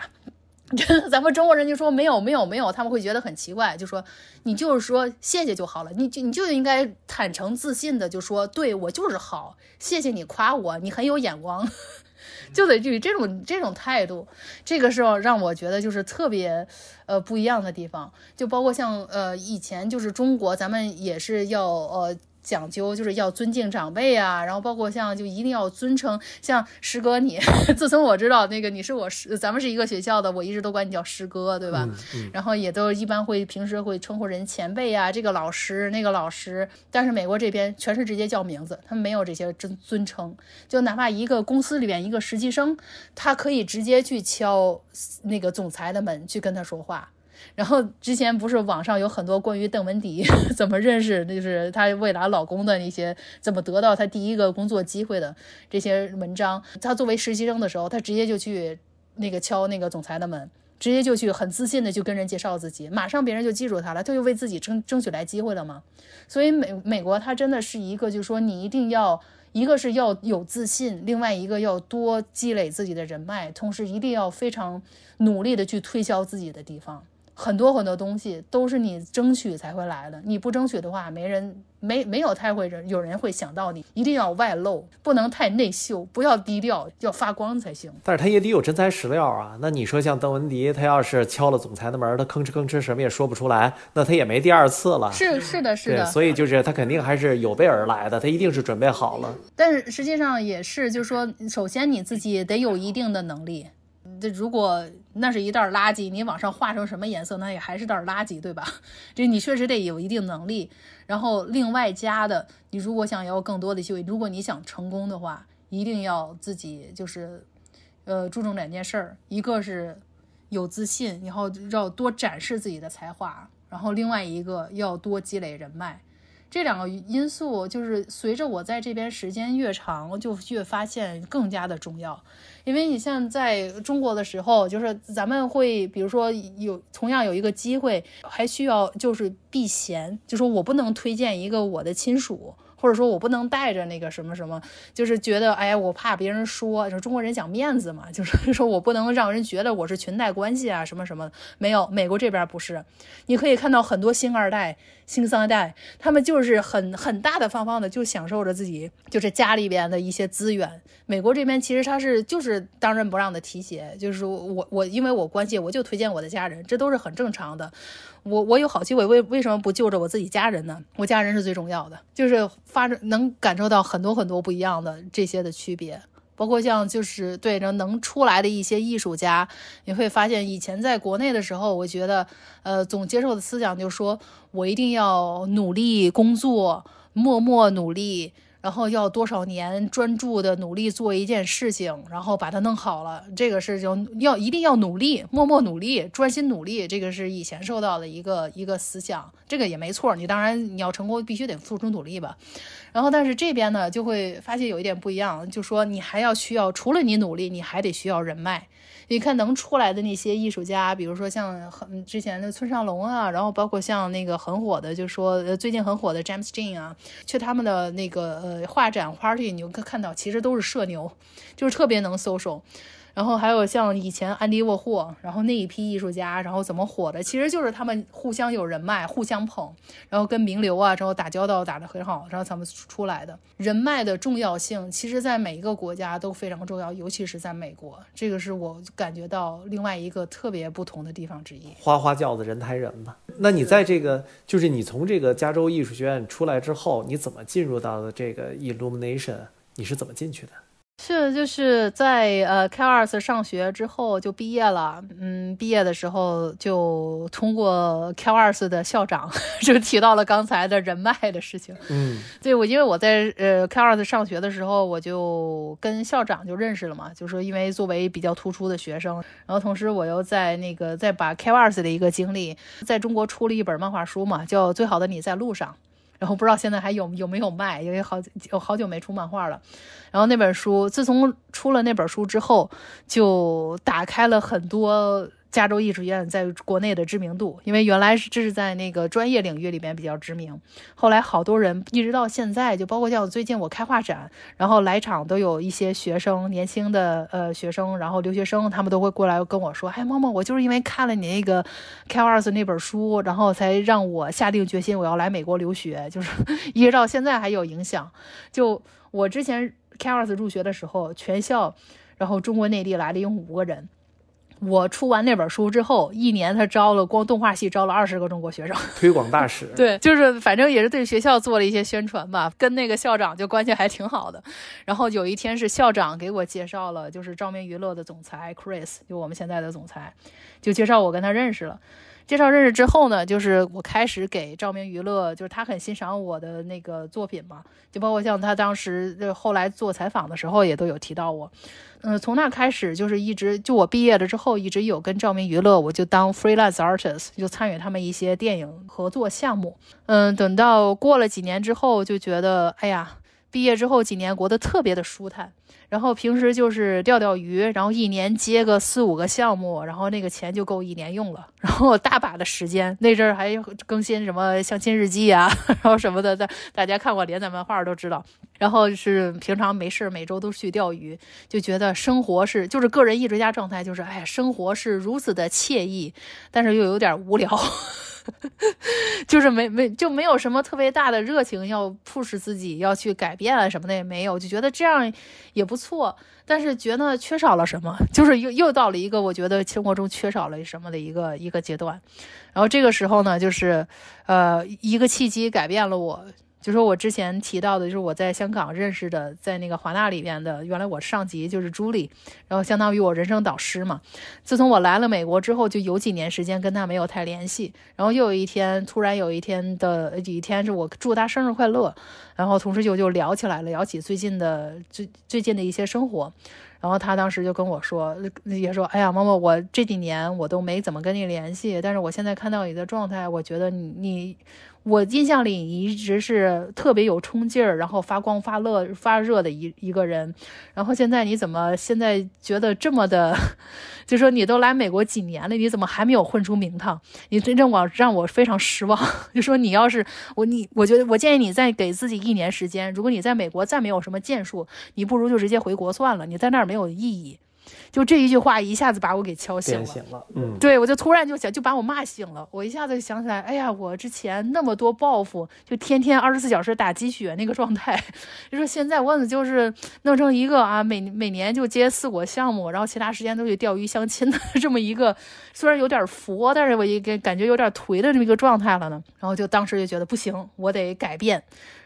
咱们中国人就说没有没有没有，他们会觉得很奇怪，就说你就是说谢谢就好了，你就你就应该坦诚自信的就说，对我就是好，谢谢你夸我，你很有眼光。就得以这种这种态度，这个是让我觉得就是特别，呃，不一样的地方。就包括像呃以前就是中国，咱们也是要呃。讲究就是要尊敬长辈啊，然后包括像就一定要尊称，像师哥你，自从我知道那个你是我师，咱们是一个学校的，我一直都管你叫师哥，对吧？然后也都一般会平时会称呼人前辈啊，这个老师那个老师，但是美国这边全是直接叫名字，他们没有这些尊尊称，就哪怕一个公司里面一个实习生，他可以直接去敲那个总裁的门去跟他说话。然后之前不是网上有很多关于邓文迪 怎么认识，就是她未来老公的那些，怎么得到她第一个工作机会的这些文章。她作为实习生的时候，她直接就去那个敲那个总裁的门，直接就去很自信的就跟人介绍自己，马上别人就记住她了，他就为自己争争取来机会了嘛。所以美美国他真的是一个，就是说你一定要一个是要有自信，另外一个要多积累自己的人脉，同时一定要非常努力的去推销自己的地方。很多很多东西都是你争取才会来的，你不争取的话，没人没没有太会有人会想到你。一定要外露，不能太内秀，不要低调，要发光才行。但是他也得有真材实料啊。那你说像邓文迪，他要是敲了总裁的门，他吭哧吭哧什么也说不出来，那他也没第二次了。是是的是的，所以就是他肯定还是有备而来的，他一定是准备好了。但是实际上也是，就是说，首先你自己得有一定的能力，这如果。那是一袋垃圾，你往上画成什么颜色，那也还是袋垃圾，对吧？就你确实得有一定能力，然后另外加的，你如果想要更多的机会，如果你想成功的话，一定要自己就是，呃，注重两件事儿，一个是有自信，然后要多展示自己的才华，然后另外一个要多积累人脉。这两个因素就是随着我在这边时间越长，就越发现更加的重要。因为你像在中国的时候，就是咱们会，比如说有同样有一个机会，还需要就是避嫌，就说我不能推荐一个我的亲属。或者说我不能带着那个什么什么，就是觉得哎，我怕别人说，就是中国人讲面子嘛，就是 说我不能让人觉得我是裙带关系啊，什么什么没有。美国这边不是，你可以看到很多星二代、星三代，他们就是很很大大方方的，就享受着自己就是家里边的一些资源。美国这边其实他是就是当仁不让的提携，就是说我我因为我关系我就推荐我的家人，这都是很正常的。我我有好机会，为为什么不救着我自己家人呢？我家人是最重要的，就是发能感受到很多很多不一样的这些的区别，包括像就是对着能出来的一些艺术家，你会发现以前在国内的时候，我觉得呃总接受的思想就是说，我一定要努力工作，默默努力。然后要多少年专注的努力做一件事情，然后把它弄好了，这个事情要一定要努力，默默努力，专心努力，这个是以前受到的一个一个思想，这个也没错。你当然你要成功，必须得付出努力吧。然后，但是这边呢就会发现有一点不一样，就说你还要需要，除了你努力，你还得需要人脉。你看能出来的那些艺术家，比如说像很之前的村上龙啊，然后包括像那个很火的，就说最近很火的 James j e n 啊，去他们的那个呃。画展、party，你可看到其实都是社牛，就是特别能 social。然后还有像以前安迪沃霍，然后那一批艺术家，然后怎么火的，其实就是他们互相有人脉，互相捧，然后跟名流啊之后打交道打得很好，然后他们出来的人脉的重要性，其实在每一个国家都非常重要，尤其是在美国，这个是我感觉到另外一个特别不同的地方之一。花花轿子人抬人嘛。那你在这个就是你从这个加州艺术学院出来之后，你怎么进入到的这个 Illumination？你是怎么进去的？是的，就是在呃 k r s 上学之后就毕业了。嗯，毕业的时候就通过 k r s 的校长 就提到了刚才的人脉的事情。嗯，对我，因为我在呃 k r s 上学的时候，我就跟校长就认识了嘛，就说因为作为比较突出的学生，然后同时我又在那个再把 k r s 的一个经历在中国出了一本漫画书嘛，叫《最好的你在路上》。然后不知道现在还有有没有卖，因为好有好久没出漫画了。然后那本书自从出了那本书之后，就打开了很多。加州艺术学院在国内的知名度，因为原来是这是在那个专业领域里面比较知名，后来好多人一直到现在，就包括像最近我开画展，然后来场都有一些学生，年轻的呃学生，然后留学生，他们都会过来跟我说，哎，默默，我就是因为看了你那个《k a l r s 那本书，然后才让我下定决心我要来美国留学，就是一直到现在还有影响。就我之前 k a l r s 入学的时候，全校然后中国内地来了有五个人。我出完那本书之后，一年他招了光动画系招了二十个中国学生，推广大使。对，就是反正也是对学校做了一些宣传吧，跟那个校长就关系还挺好的。然后有一天是校长给我介绍了，就是照明娱乐的总裁 Chris，就我们现在的总裁，就介绍我跟他认识了。介绍认识之后呢，就是我开始给照明娱乐，就是他很欣赏我的那个作品嘛，就包括像他当时就后来做采访的时候也都有提到我，嗯，从那开始就是一直就我毕业了之后一直有跟照明娱乐，我就当 freelance artist，就参与他们一些电影合作项目，嗯，等到过了几年之后就觉得，哎呀。毕业之后几年过得特别的舒坦，然后平时就是钓钓鱼，然后一年接个四五个项目，然后那个钱就够一年用了，然后大把的时间。那阵儿还更新什么相亲日记啊，然后什么的，在大家看我连载漫画都知道。然后是平常没事，每周都去钓鱼，就觉得生活是就是个人艺术家状态，就是哎呀，生活是如此的惬意，但是又有点无聊。就是没没就没有什么特别大的热情要促使自己要去改变啊什么的也没有，就觉得这样也不错，但是觉得缺少了什么，就是又又到了一个我觉得生活中缺少了什么的一个一个阶段，然后这个时候呢，就是呃一个契机改变了我。就说我之前提到的，就是我在香港认识的，在那个华纳里面的，原来我上级就是朱莉，然后相当于我人生导师嘛。自从我来了美国之后，就有几年时间跟他没有太联系。然后又有一天，突然有一天的几天是我祝他生日快乐，然后同时就就聊起来了，聊起最近的最最近的一些生活。然后他当时就跟我说，也说，哎呀，妈妈，我这几年我都没怎么跟你联系，但是我现在看到你的状态，我觉得你你。我印象里一直是特别有冲劲儿，然后发光发热发热的一一个人。然后现在你怎么现在觉得这么的？就说你都来美国几年了，你怎么还没有混出名堂？你真正我让我非常失望。就说你要是我你，我觉得我建议你再给自己一年时间。如果你在美国再没有什么建树，你不如就直接回国算了。你在那儿没有意义。就这一句话一下子把我给敲醒了，嗯，对我就突然就想就把我骂醒了，我一下子想起来，哎呀，我之前那么多抱负，就天天二十四小时打鸡血那个状态，就说现在我就是弄成一个啊，每每年就接四五个项目，然后其他时间都去钓鱼相亲的这么一个，虽然有点佛，但是我也感感觉有点颓的这么一个状态了呢，然后就当时就觉得不行，我得改变。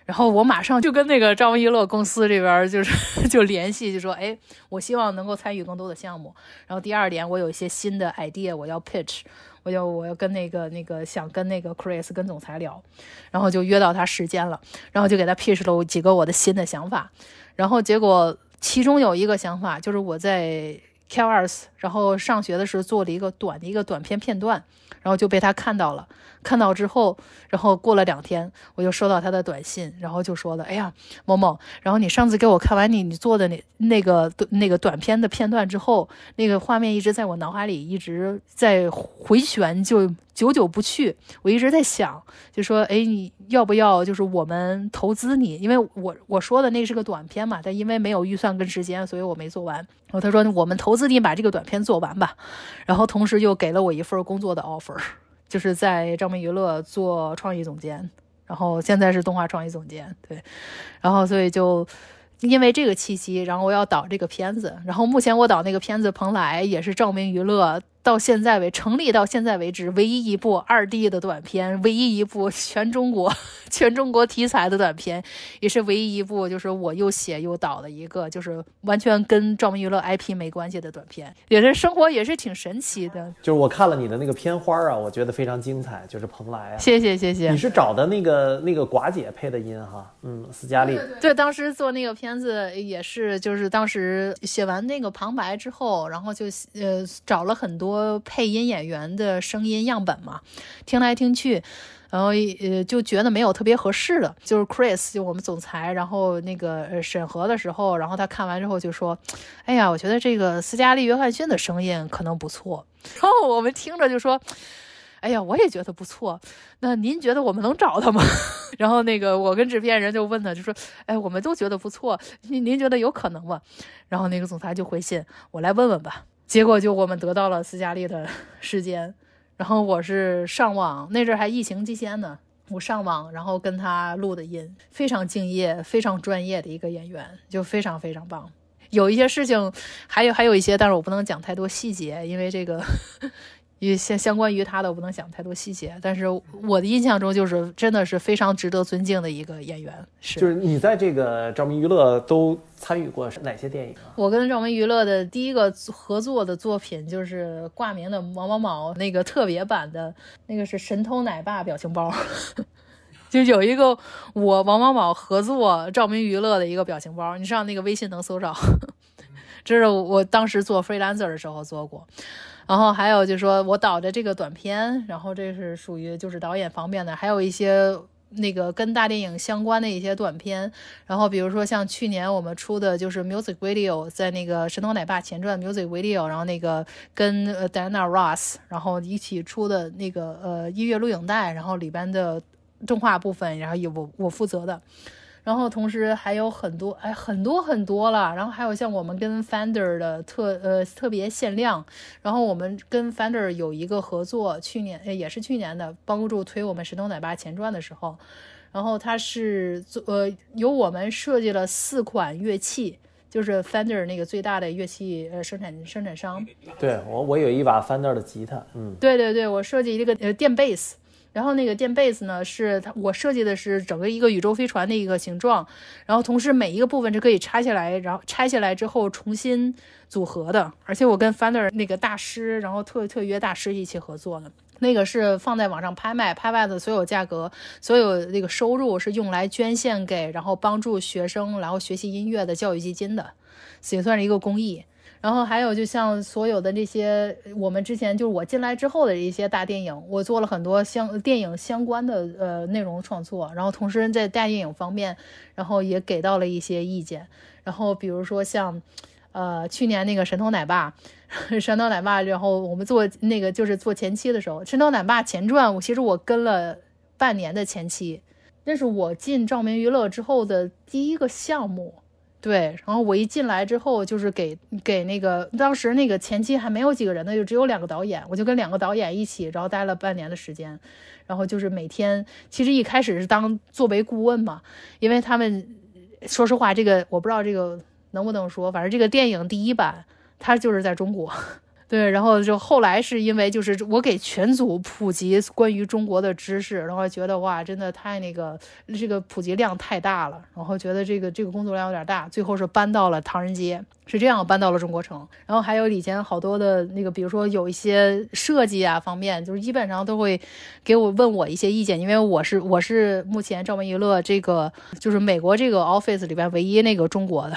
然后我马上就跟那个张一乐公司这边就是 就联系，就说，哎，我希望能够参与更多的项目。然后第二点，我有一些新的 idea，我要 pitch，我要我要跟那个那个想跟那个 Chris 跟总裁聊，然后就约到他时间了，然后就给他 pitch 了几个我的新的想法。然后结果其中有一个想法就是我在 k 1 s 然后上学的时候做了一个短的一个短片片段，然后就被他看到了。看到之后，然后过了两天，我就收到他的短信，然后就说了：“哎呀，某某，然后你上次给我看完你你做的那那个那个短片的片段之后，那个画面一直在我脑海里一直在回旋，就久久不去。我一直在想，就说：哎，你要不要就是我们投资你？因为我我说的那是个短片嘛，但因为没有预算跟时间，所以我没做完。然后他说：我们投资你把这个短片做完吧。然后同时又给了我一份工作的 offer。”就是在照明娱乐做创意总监，然后现在是动画创意总监，对，然后所以就因为这个契机，然后我要导这个片子，然后目前我导那个片子《蓬莱》也是照明娱乐。到现在为成立到现在为止唯一一部二 D 的短片，唯一一部全中国 全中国题材的短片，也是唯一一部就是我又写又导的一个，就是完全跟赵明娱乐 IP 没关系的短片，也是生活也是挺神奇的。就是我看了你的那个片花啊，我觉得非常精彩，就是蓬莱啊。谢谢谢谢。你是找的那个那个寡姐配的音哈？嗯，斯嘉丽。对，当时做那个片子也是，就是当时写完那个旁白之后，然后就呃找了很多。多配音演员的声音样本嘛，听来听去，然后呃就觉得没有特别合适的，就是 Chris，就我们总裁，然后那个审核的时候，然后他看完之后就说：“哎呀，我觉得这个斯嘉丽约翰逊的声音可能不错。”然后我们听着就说：“哎呀，我也觉得不错。”那您觉得我们能找他吗？然后那个我跟制片人就问他，就说：“哎，我们都觉得不错，您您觉得有可能吗？”然后那个总裁就回信：“我来问问吧。”结果就我们得到了斯嘉丽的时间，然后我是上网那阵还疫情期间呢，我上网然后跟他录的音，非常敬业、非常专业的一个演员，就非常非常棒。有一些事情，还有还有一些，但是我不能讲太多细节，因为这个。与相相关于他的，我不能想太多细节。但是我的印象中，就是真的是非常值得尊敬的一个演员。是，就是你在这个照明娱乐都参与过哪些电影啊？我跟照明娱乐的第一个合作的作品就是挂名的王某某那个特别版的，那个是神偷奶爸表情包，就有一个我王某某合作照明娱乐的一个表情包，你上那个微信能搜着。这是我当时做 freelancer 的时候做过。然后还有就是说我导的这个短片，然后这是属于就是导演方面的，还有一些那个跟大电影相关的一些短片，然后比如说像去年我们出的就是 music video，在那个《神偷奶爸前传》music video，然后那个跟 Dana i Ross 然后一起出的那个呃音乐录影带，然后里边的动画部分，然后有我我负责的。然后同时还有很多哎，很多很多了。然后还有像我们跟 Fender 的特呃特别限量。然后我们跟 Fender 有一个合作，去年哎也是去年的，帮助推我们《神偷奶爸前传》的时候，然后他是做呃由我们设计了四款乐器，就是 Fender 那个最大的乐器呃生产生产商。对我我有一把 Fender 的吉他，嗯，对对对，我设计一个呃电贝斯。然后那个垫被子呢，是它我设计的是整个一个宇宙飞船的一个形状，然后同时每一个部分是可以拆下来，然后拆下来之后重新组合的。而且我跟 f e n d e r 那个大师，然后特特约大师一起合作的，那个是放在网上拍卖，拍卖的所有价格，所有那个收入是用来捐献给然后帮助学生然后学习音乐的教育基金的，也算是一个公益。然后还有，就像所有的这些，我们之前就是我进来之后的一些大电影，我做了很多相电影相关的呃内容创作，然后同时在大电影方面，然后也给到了一些意见。然后比如说像，呃，去年那个《神偷奶爸》，《神偷奶爸》，然后我们做那个就是做前期的时候，《神偷奶爸》前传，我其实我跟了半年的前期，那是我进照明娱乐之后的第一个项目。对，然后我一进来之后，就是给给那个当时那个前期还没有几个人的，就只有两个导演，我就跟两个导演一起，然后待了半年的时间，然后就是每天，其实一开始是当作为顾问嘛，因为他们说实话，这个我不知道这个能不能说，反正这个电影第一版，它就是在中国。对，然后就后来是因为就是我给全组普及关于中国的知识，然后觉得哇，真的太那个，这个普及量太大了，然后觉得这个这个工作量有点大，最后是搬到了唐人街，是这样搬到了中国城，然后还有以前好多的那个，比如说有一些设计啊方面，就是基本上都会给我问我一些意见，因为我是我是目前照明娱乐这个就是美国这个 office 里边唯一那个中国的。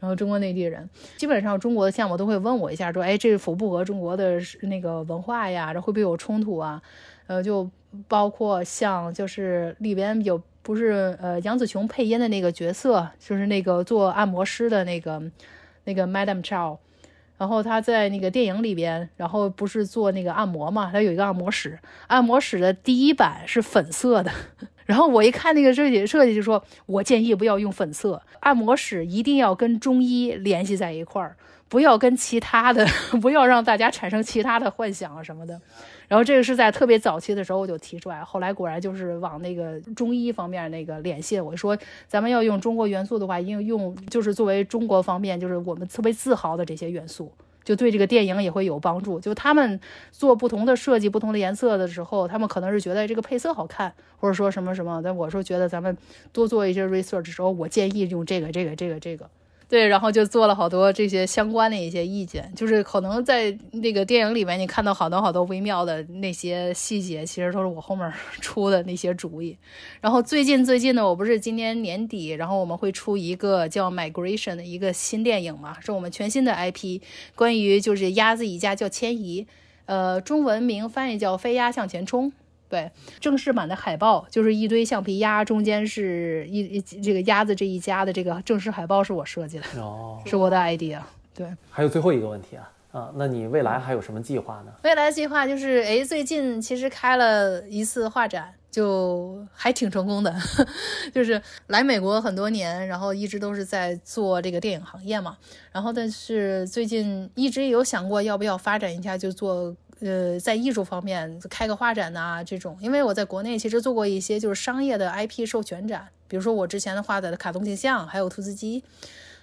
然后中国内地人基本上中国的项目都会问我一下，说：“哎，这符不符合中国的那个文化呀？这会不会有冲突啊？”呃，就包括像就是里边有不是呃杨紫琼配音的那个角色，就是那个做按摩师的那个那个 Madam Chow，然后他在那个电影里边，然后不是做那个按摩嘛，他有一个按摩室，按摩室的第一版是粉色的。然后我一看那个设计设计，就说，我建议不要用粉色，按摩室一定要跟中医联系在一块儿，不要跟其他的，不要让大家产生其他的幻想啊什么的。然后这个是在特别早期的时候我就提出来，后来果然就是往那个中医方面那个联系。我说，咱们要用中国元素的话，应用就是作为中国方面，就是我们特别自豪的这些元素。就对这个电影也会有帮助。就他们做不同的设计、不同的颜色的时候，他们可能是觉得这个配色好看，或者说什么什么。但我说觉得咱们多做一些 research 的时候，我建议用这个、这个、这个、这个。对，然后就做了好多这些相关的一些意见，就是可能在那个电影里面，你看到好多好多微妙的那些细节，其实都是我后面 出的那些主意。然后最近最近呢，我不是今年年底，然后我们会出一个叫《Migration》的一个新电影嘛，是我们全新的 IP，关于就是鸭子一家叫迁移，呃，中文名翻译叫飞鸭向前冲。对，正式版的海报就是一堆橡皮鸭，中间是一一这个鸭子这一家的这个正式海报是我设计的，哦，是我的 idea。对，还有最后一个问题啊，啊，那你未来还有什么计划呢？未来计划就是，哎，最近其实开了一次画展，就还挺成功的，就是来美国很多年，然后一直都是在做这个电影行业嘛，然后但是最近一直有想过要不要发展一下，就做。呃，在艺术方面开个画展呐，这种，因为我在国内其实做过一些就是商业的 IP 授权展，比如说我之前的画的卡通形象，还有兔子机，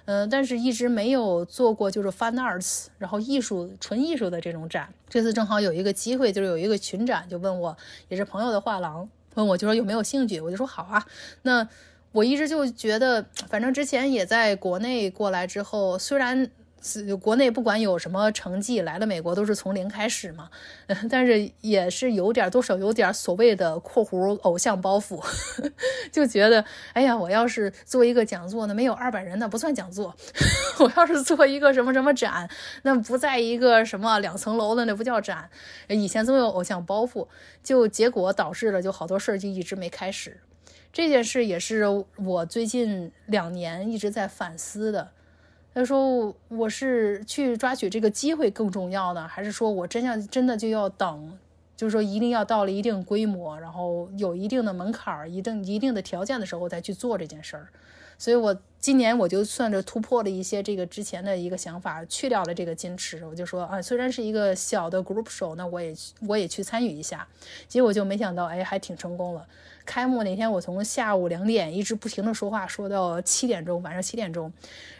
嗯，但是一直没有做过就是 f u r n a t s 然后艺术纯艺术的这种展，这次正好有一个机会，就是有一个群展，就问我也是朋友的画廊，问我就说有没有兴趣，我就说好啊。那我一直就觉得，反正之前也在国内过来之后，虽然。是，国内不管有什么成绩，来了美国都是从零开始嘛。但是也是有点，多少有点所谓的（括弧）偶像包袱，就觉得，哎呀，我要是做一个讲座呢，没有二百人那不算讲座；我要是做一个什么什么展，那不在一个什么两层楼的，那不叫展。以前总有偶像包袱，就结果导致了就好多事儿就一直没开始。这件事也是我最近两年一直在反思的。他说：“我是去抓取这个机会更重要呢，还是说我真要真的就要等，就是说一定要到了一定规模，然后有一定的门槛、一定一定的条件的时候再去做这件事儿？所以我今年我就算着突破了一些这个之前的一个想法，去掉了这个矜持，我就说啊，虽然是一个小的 group show，那我也我也去参与一下。结果就没想到，哎，还挺成功了。”开幕那天，我从下午两点一直不停的说话，说到七点钟，晚上七点钟。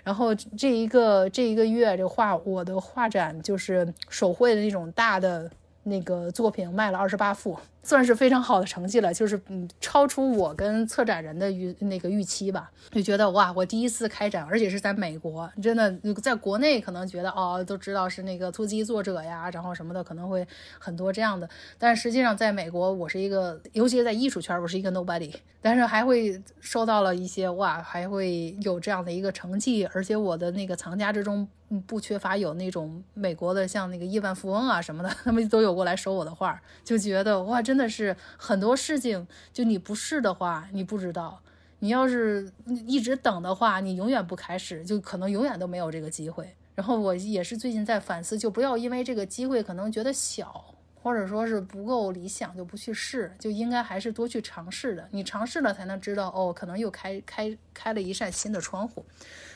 然后这一个这一个月，这画我的画展就是手绘的那种大的那个作品，卖了二十八幅。算是非常好的成绩了，就是嗯，超出我跟策展人的预那个预期吧。就觉得哇，我第一次开展，而且是在美国，真的在国内可能觉得哦，都知道是那个突击作者呀，然后什么的，可能会很多这样的。但实际上在美国，我是一个，尤其是在艺术圈，我是一个 nobody。但是还会收到了一些哇，还会有这样的一个成绩，而且我的那个藏家之中，嗯，不缺乏有那种美国的，像那个亿万富翁啊什么的，他们都有过来收我的画，就觉得哇，真。真的是很多事情，就你不试的话，你不知道；你要是一直等的话，你永远不开始，就可能永远都没有这个机会。然后我也是最近在反思，就不要因为这个机会可能觉得小，或者说是不够理想，就不去试，就应该还是多去尝试的。你尝试了，才能知道哦，可能又开开开了一扇新的窗户。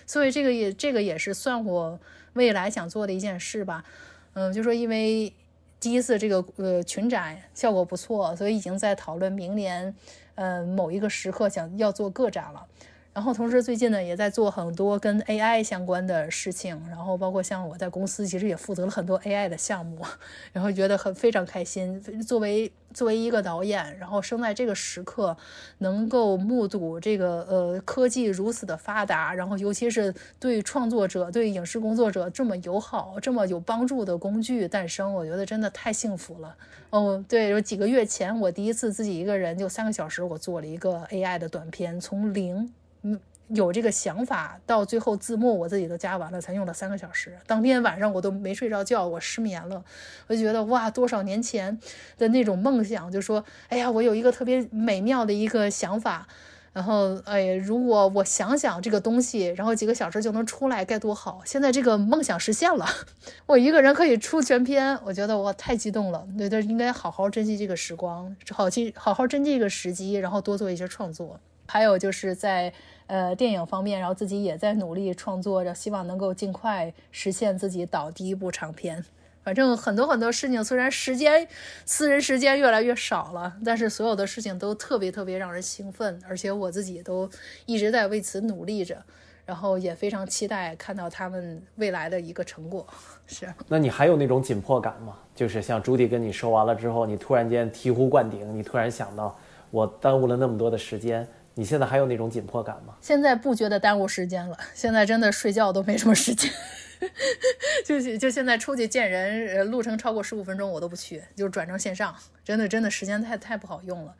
所以这个也这个也是算我未来想做的一件事吧。嗯，就说因为。第一次这个呃群展效果不错，所以已经在讨论明年，呃某一个时刻想要做个展了。然后，同时最近呢，也在做很多跟 AI 相关的事情。然后，包括像我在公司，其实也负责了很多 AI 的项目。然后，觉得很非常开心。作为作为一个导演，然后生在这个时刻，能够目睹这个呃科技如此的发达，然后尤其是对创作者、对影视工作者这么友好、这么有帮助的工具诞生，我觉得真的太幸福了。哦，对，有几个月前，我第一次自己一个人就三个小时，我做了一个 AI 的短片，从零。嗯，有这个想法，到最后字幕我自己都加完了，才用了三个小时。当天晚上我都没睡着觉，我失眠了。我就觉得哇，多少年前的那种梦想，就说哎呀，我有一个特别美妙的一个想法。然后哎呀，如果我想想这个东西，然后几个小时就能出来，该多好！现在这个梦想实现了，我一个人可以出全篇，我觉得我太激动了。觉得应该好好珍惜这个时光，好去好好珍惜这个时机，然后多做一些创作。还有就是在。呃，电影方面，然后自己也在努力创作着，希望能够尽快实现自己导第一部长片。反正很多很多事情，虽然时间、私人时间越来越少了，但是所有的事情都特别特别让人兴奋，而且我自己都一直在为此努力着，然后也非常期待看到他们未来的一个成果。是，那你还有那种紧迫感吗？就是像朱迪跟你说完了之后，你突然间醍醐灌顶，你突然想到，我耽误了那么多的时间。你现在还有那种紧迫感吗？现在不觉得耽误时间了，现在真的睡觉都没什么时间，就就现在出去见人，路程超过十五分钟我都不去，就转成线上，真的真的时间太太不好用了。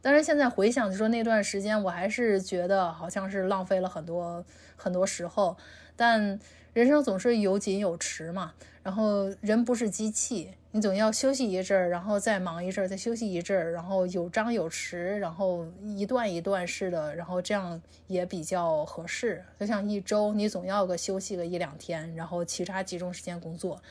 但是现在回想，就说那段时间，我还是觉得好像是浪费了很多很多时候。但人生总是有紧有迟嘛，然后人不是机器。你总要休息一阵儿，然后再忙一阵儿，再休息一阵儿，然后有张有弛，然后一段一段式的，然后这样也比较合适。就像一周，你总要个休息个一两天，然后其他集中时间工作，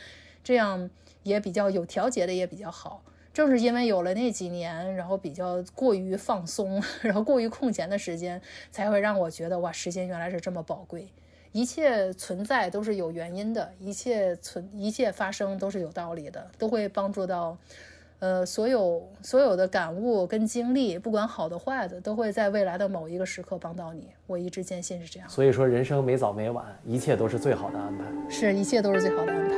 这样也比较有调节的，也比较好。正是因为有了那几年，然后比较过于放松，然后过于空闲的时间，才会让我觉得哇，时间原来是这么宝贵。一切存在都是有原因的，一切存一切发生都是有道理的，都会帮助到，呃，所有所有的感悟跟经历，不管好的坏的，都会在未来的某一个时刻帮到你。我一直坚信是这样。所以说，人生没早没晚，一切都是最好的安排。是，一切都是最好的安排。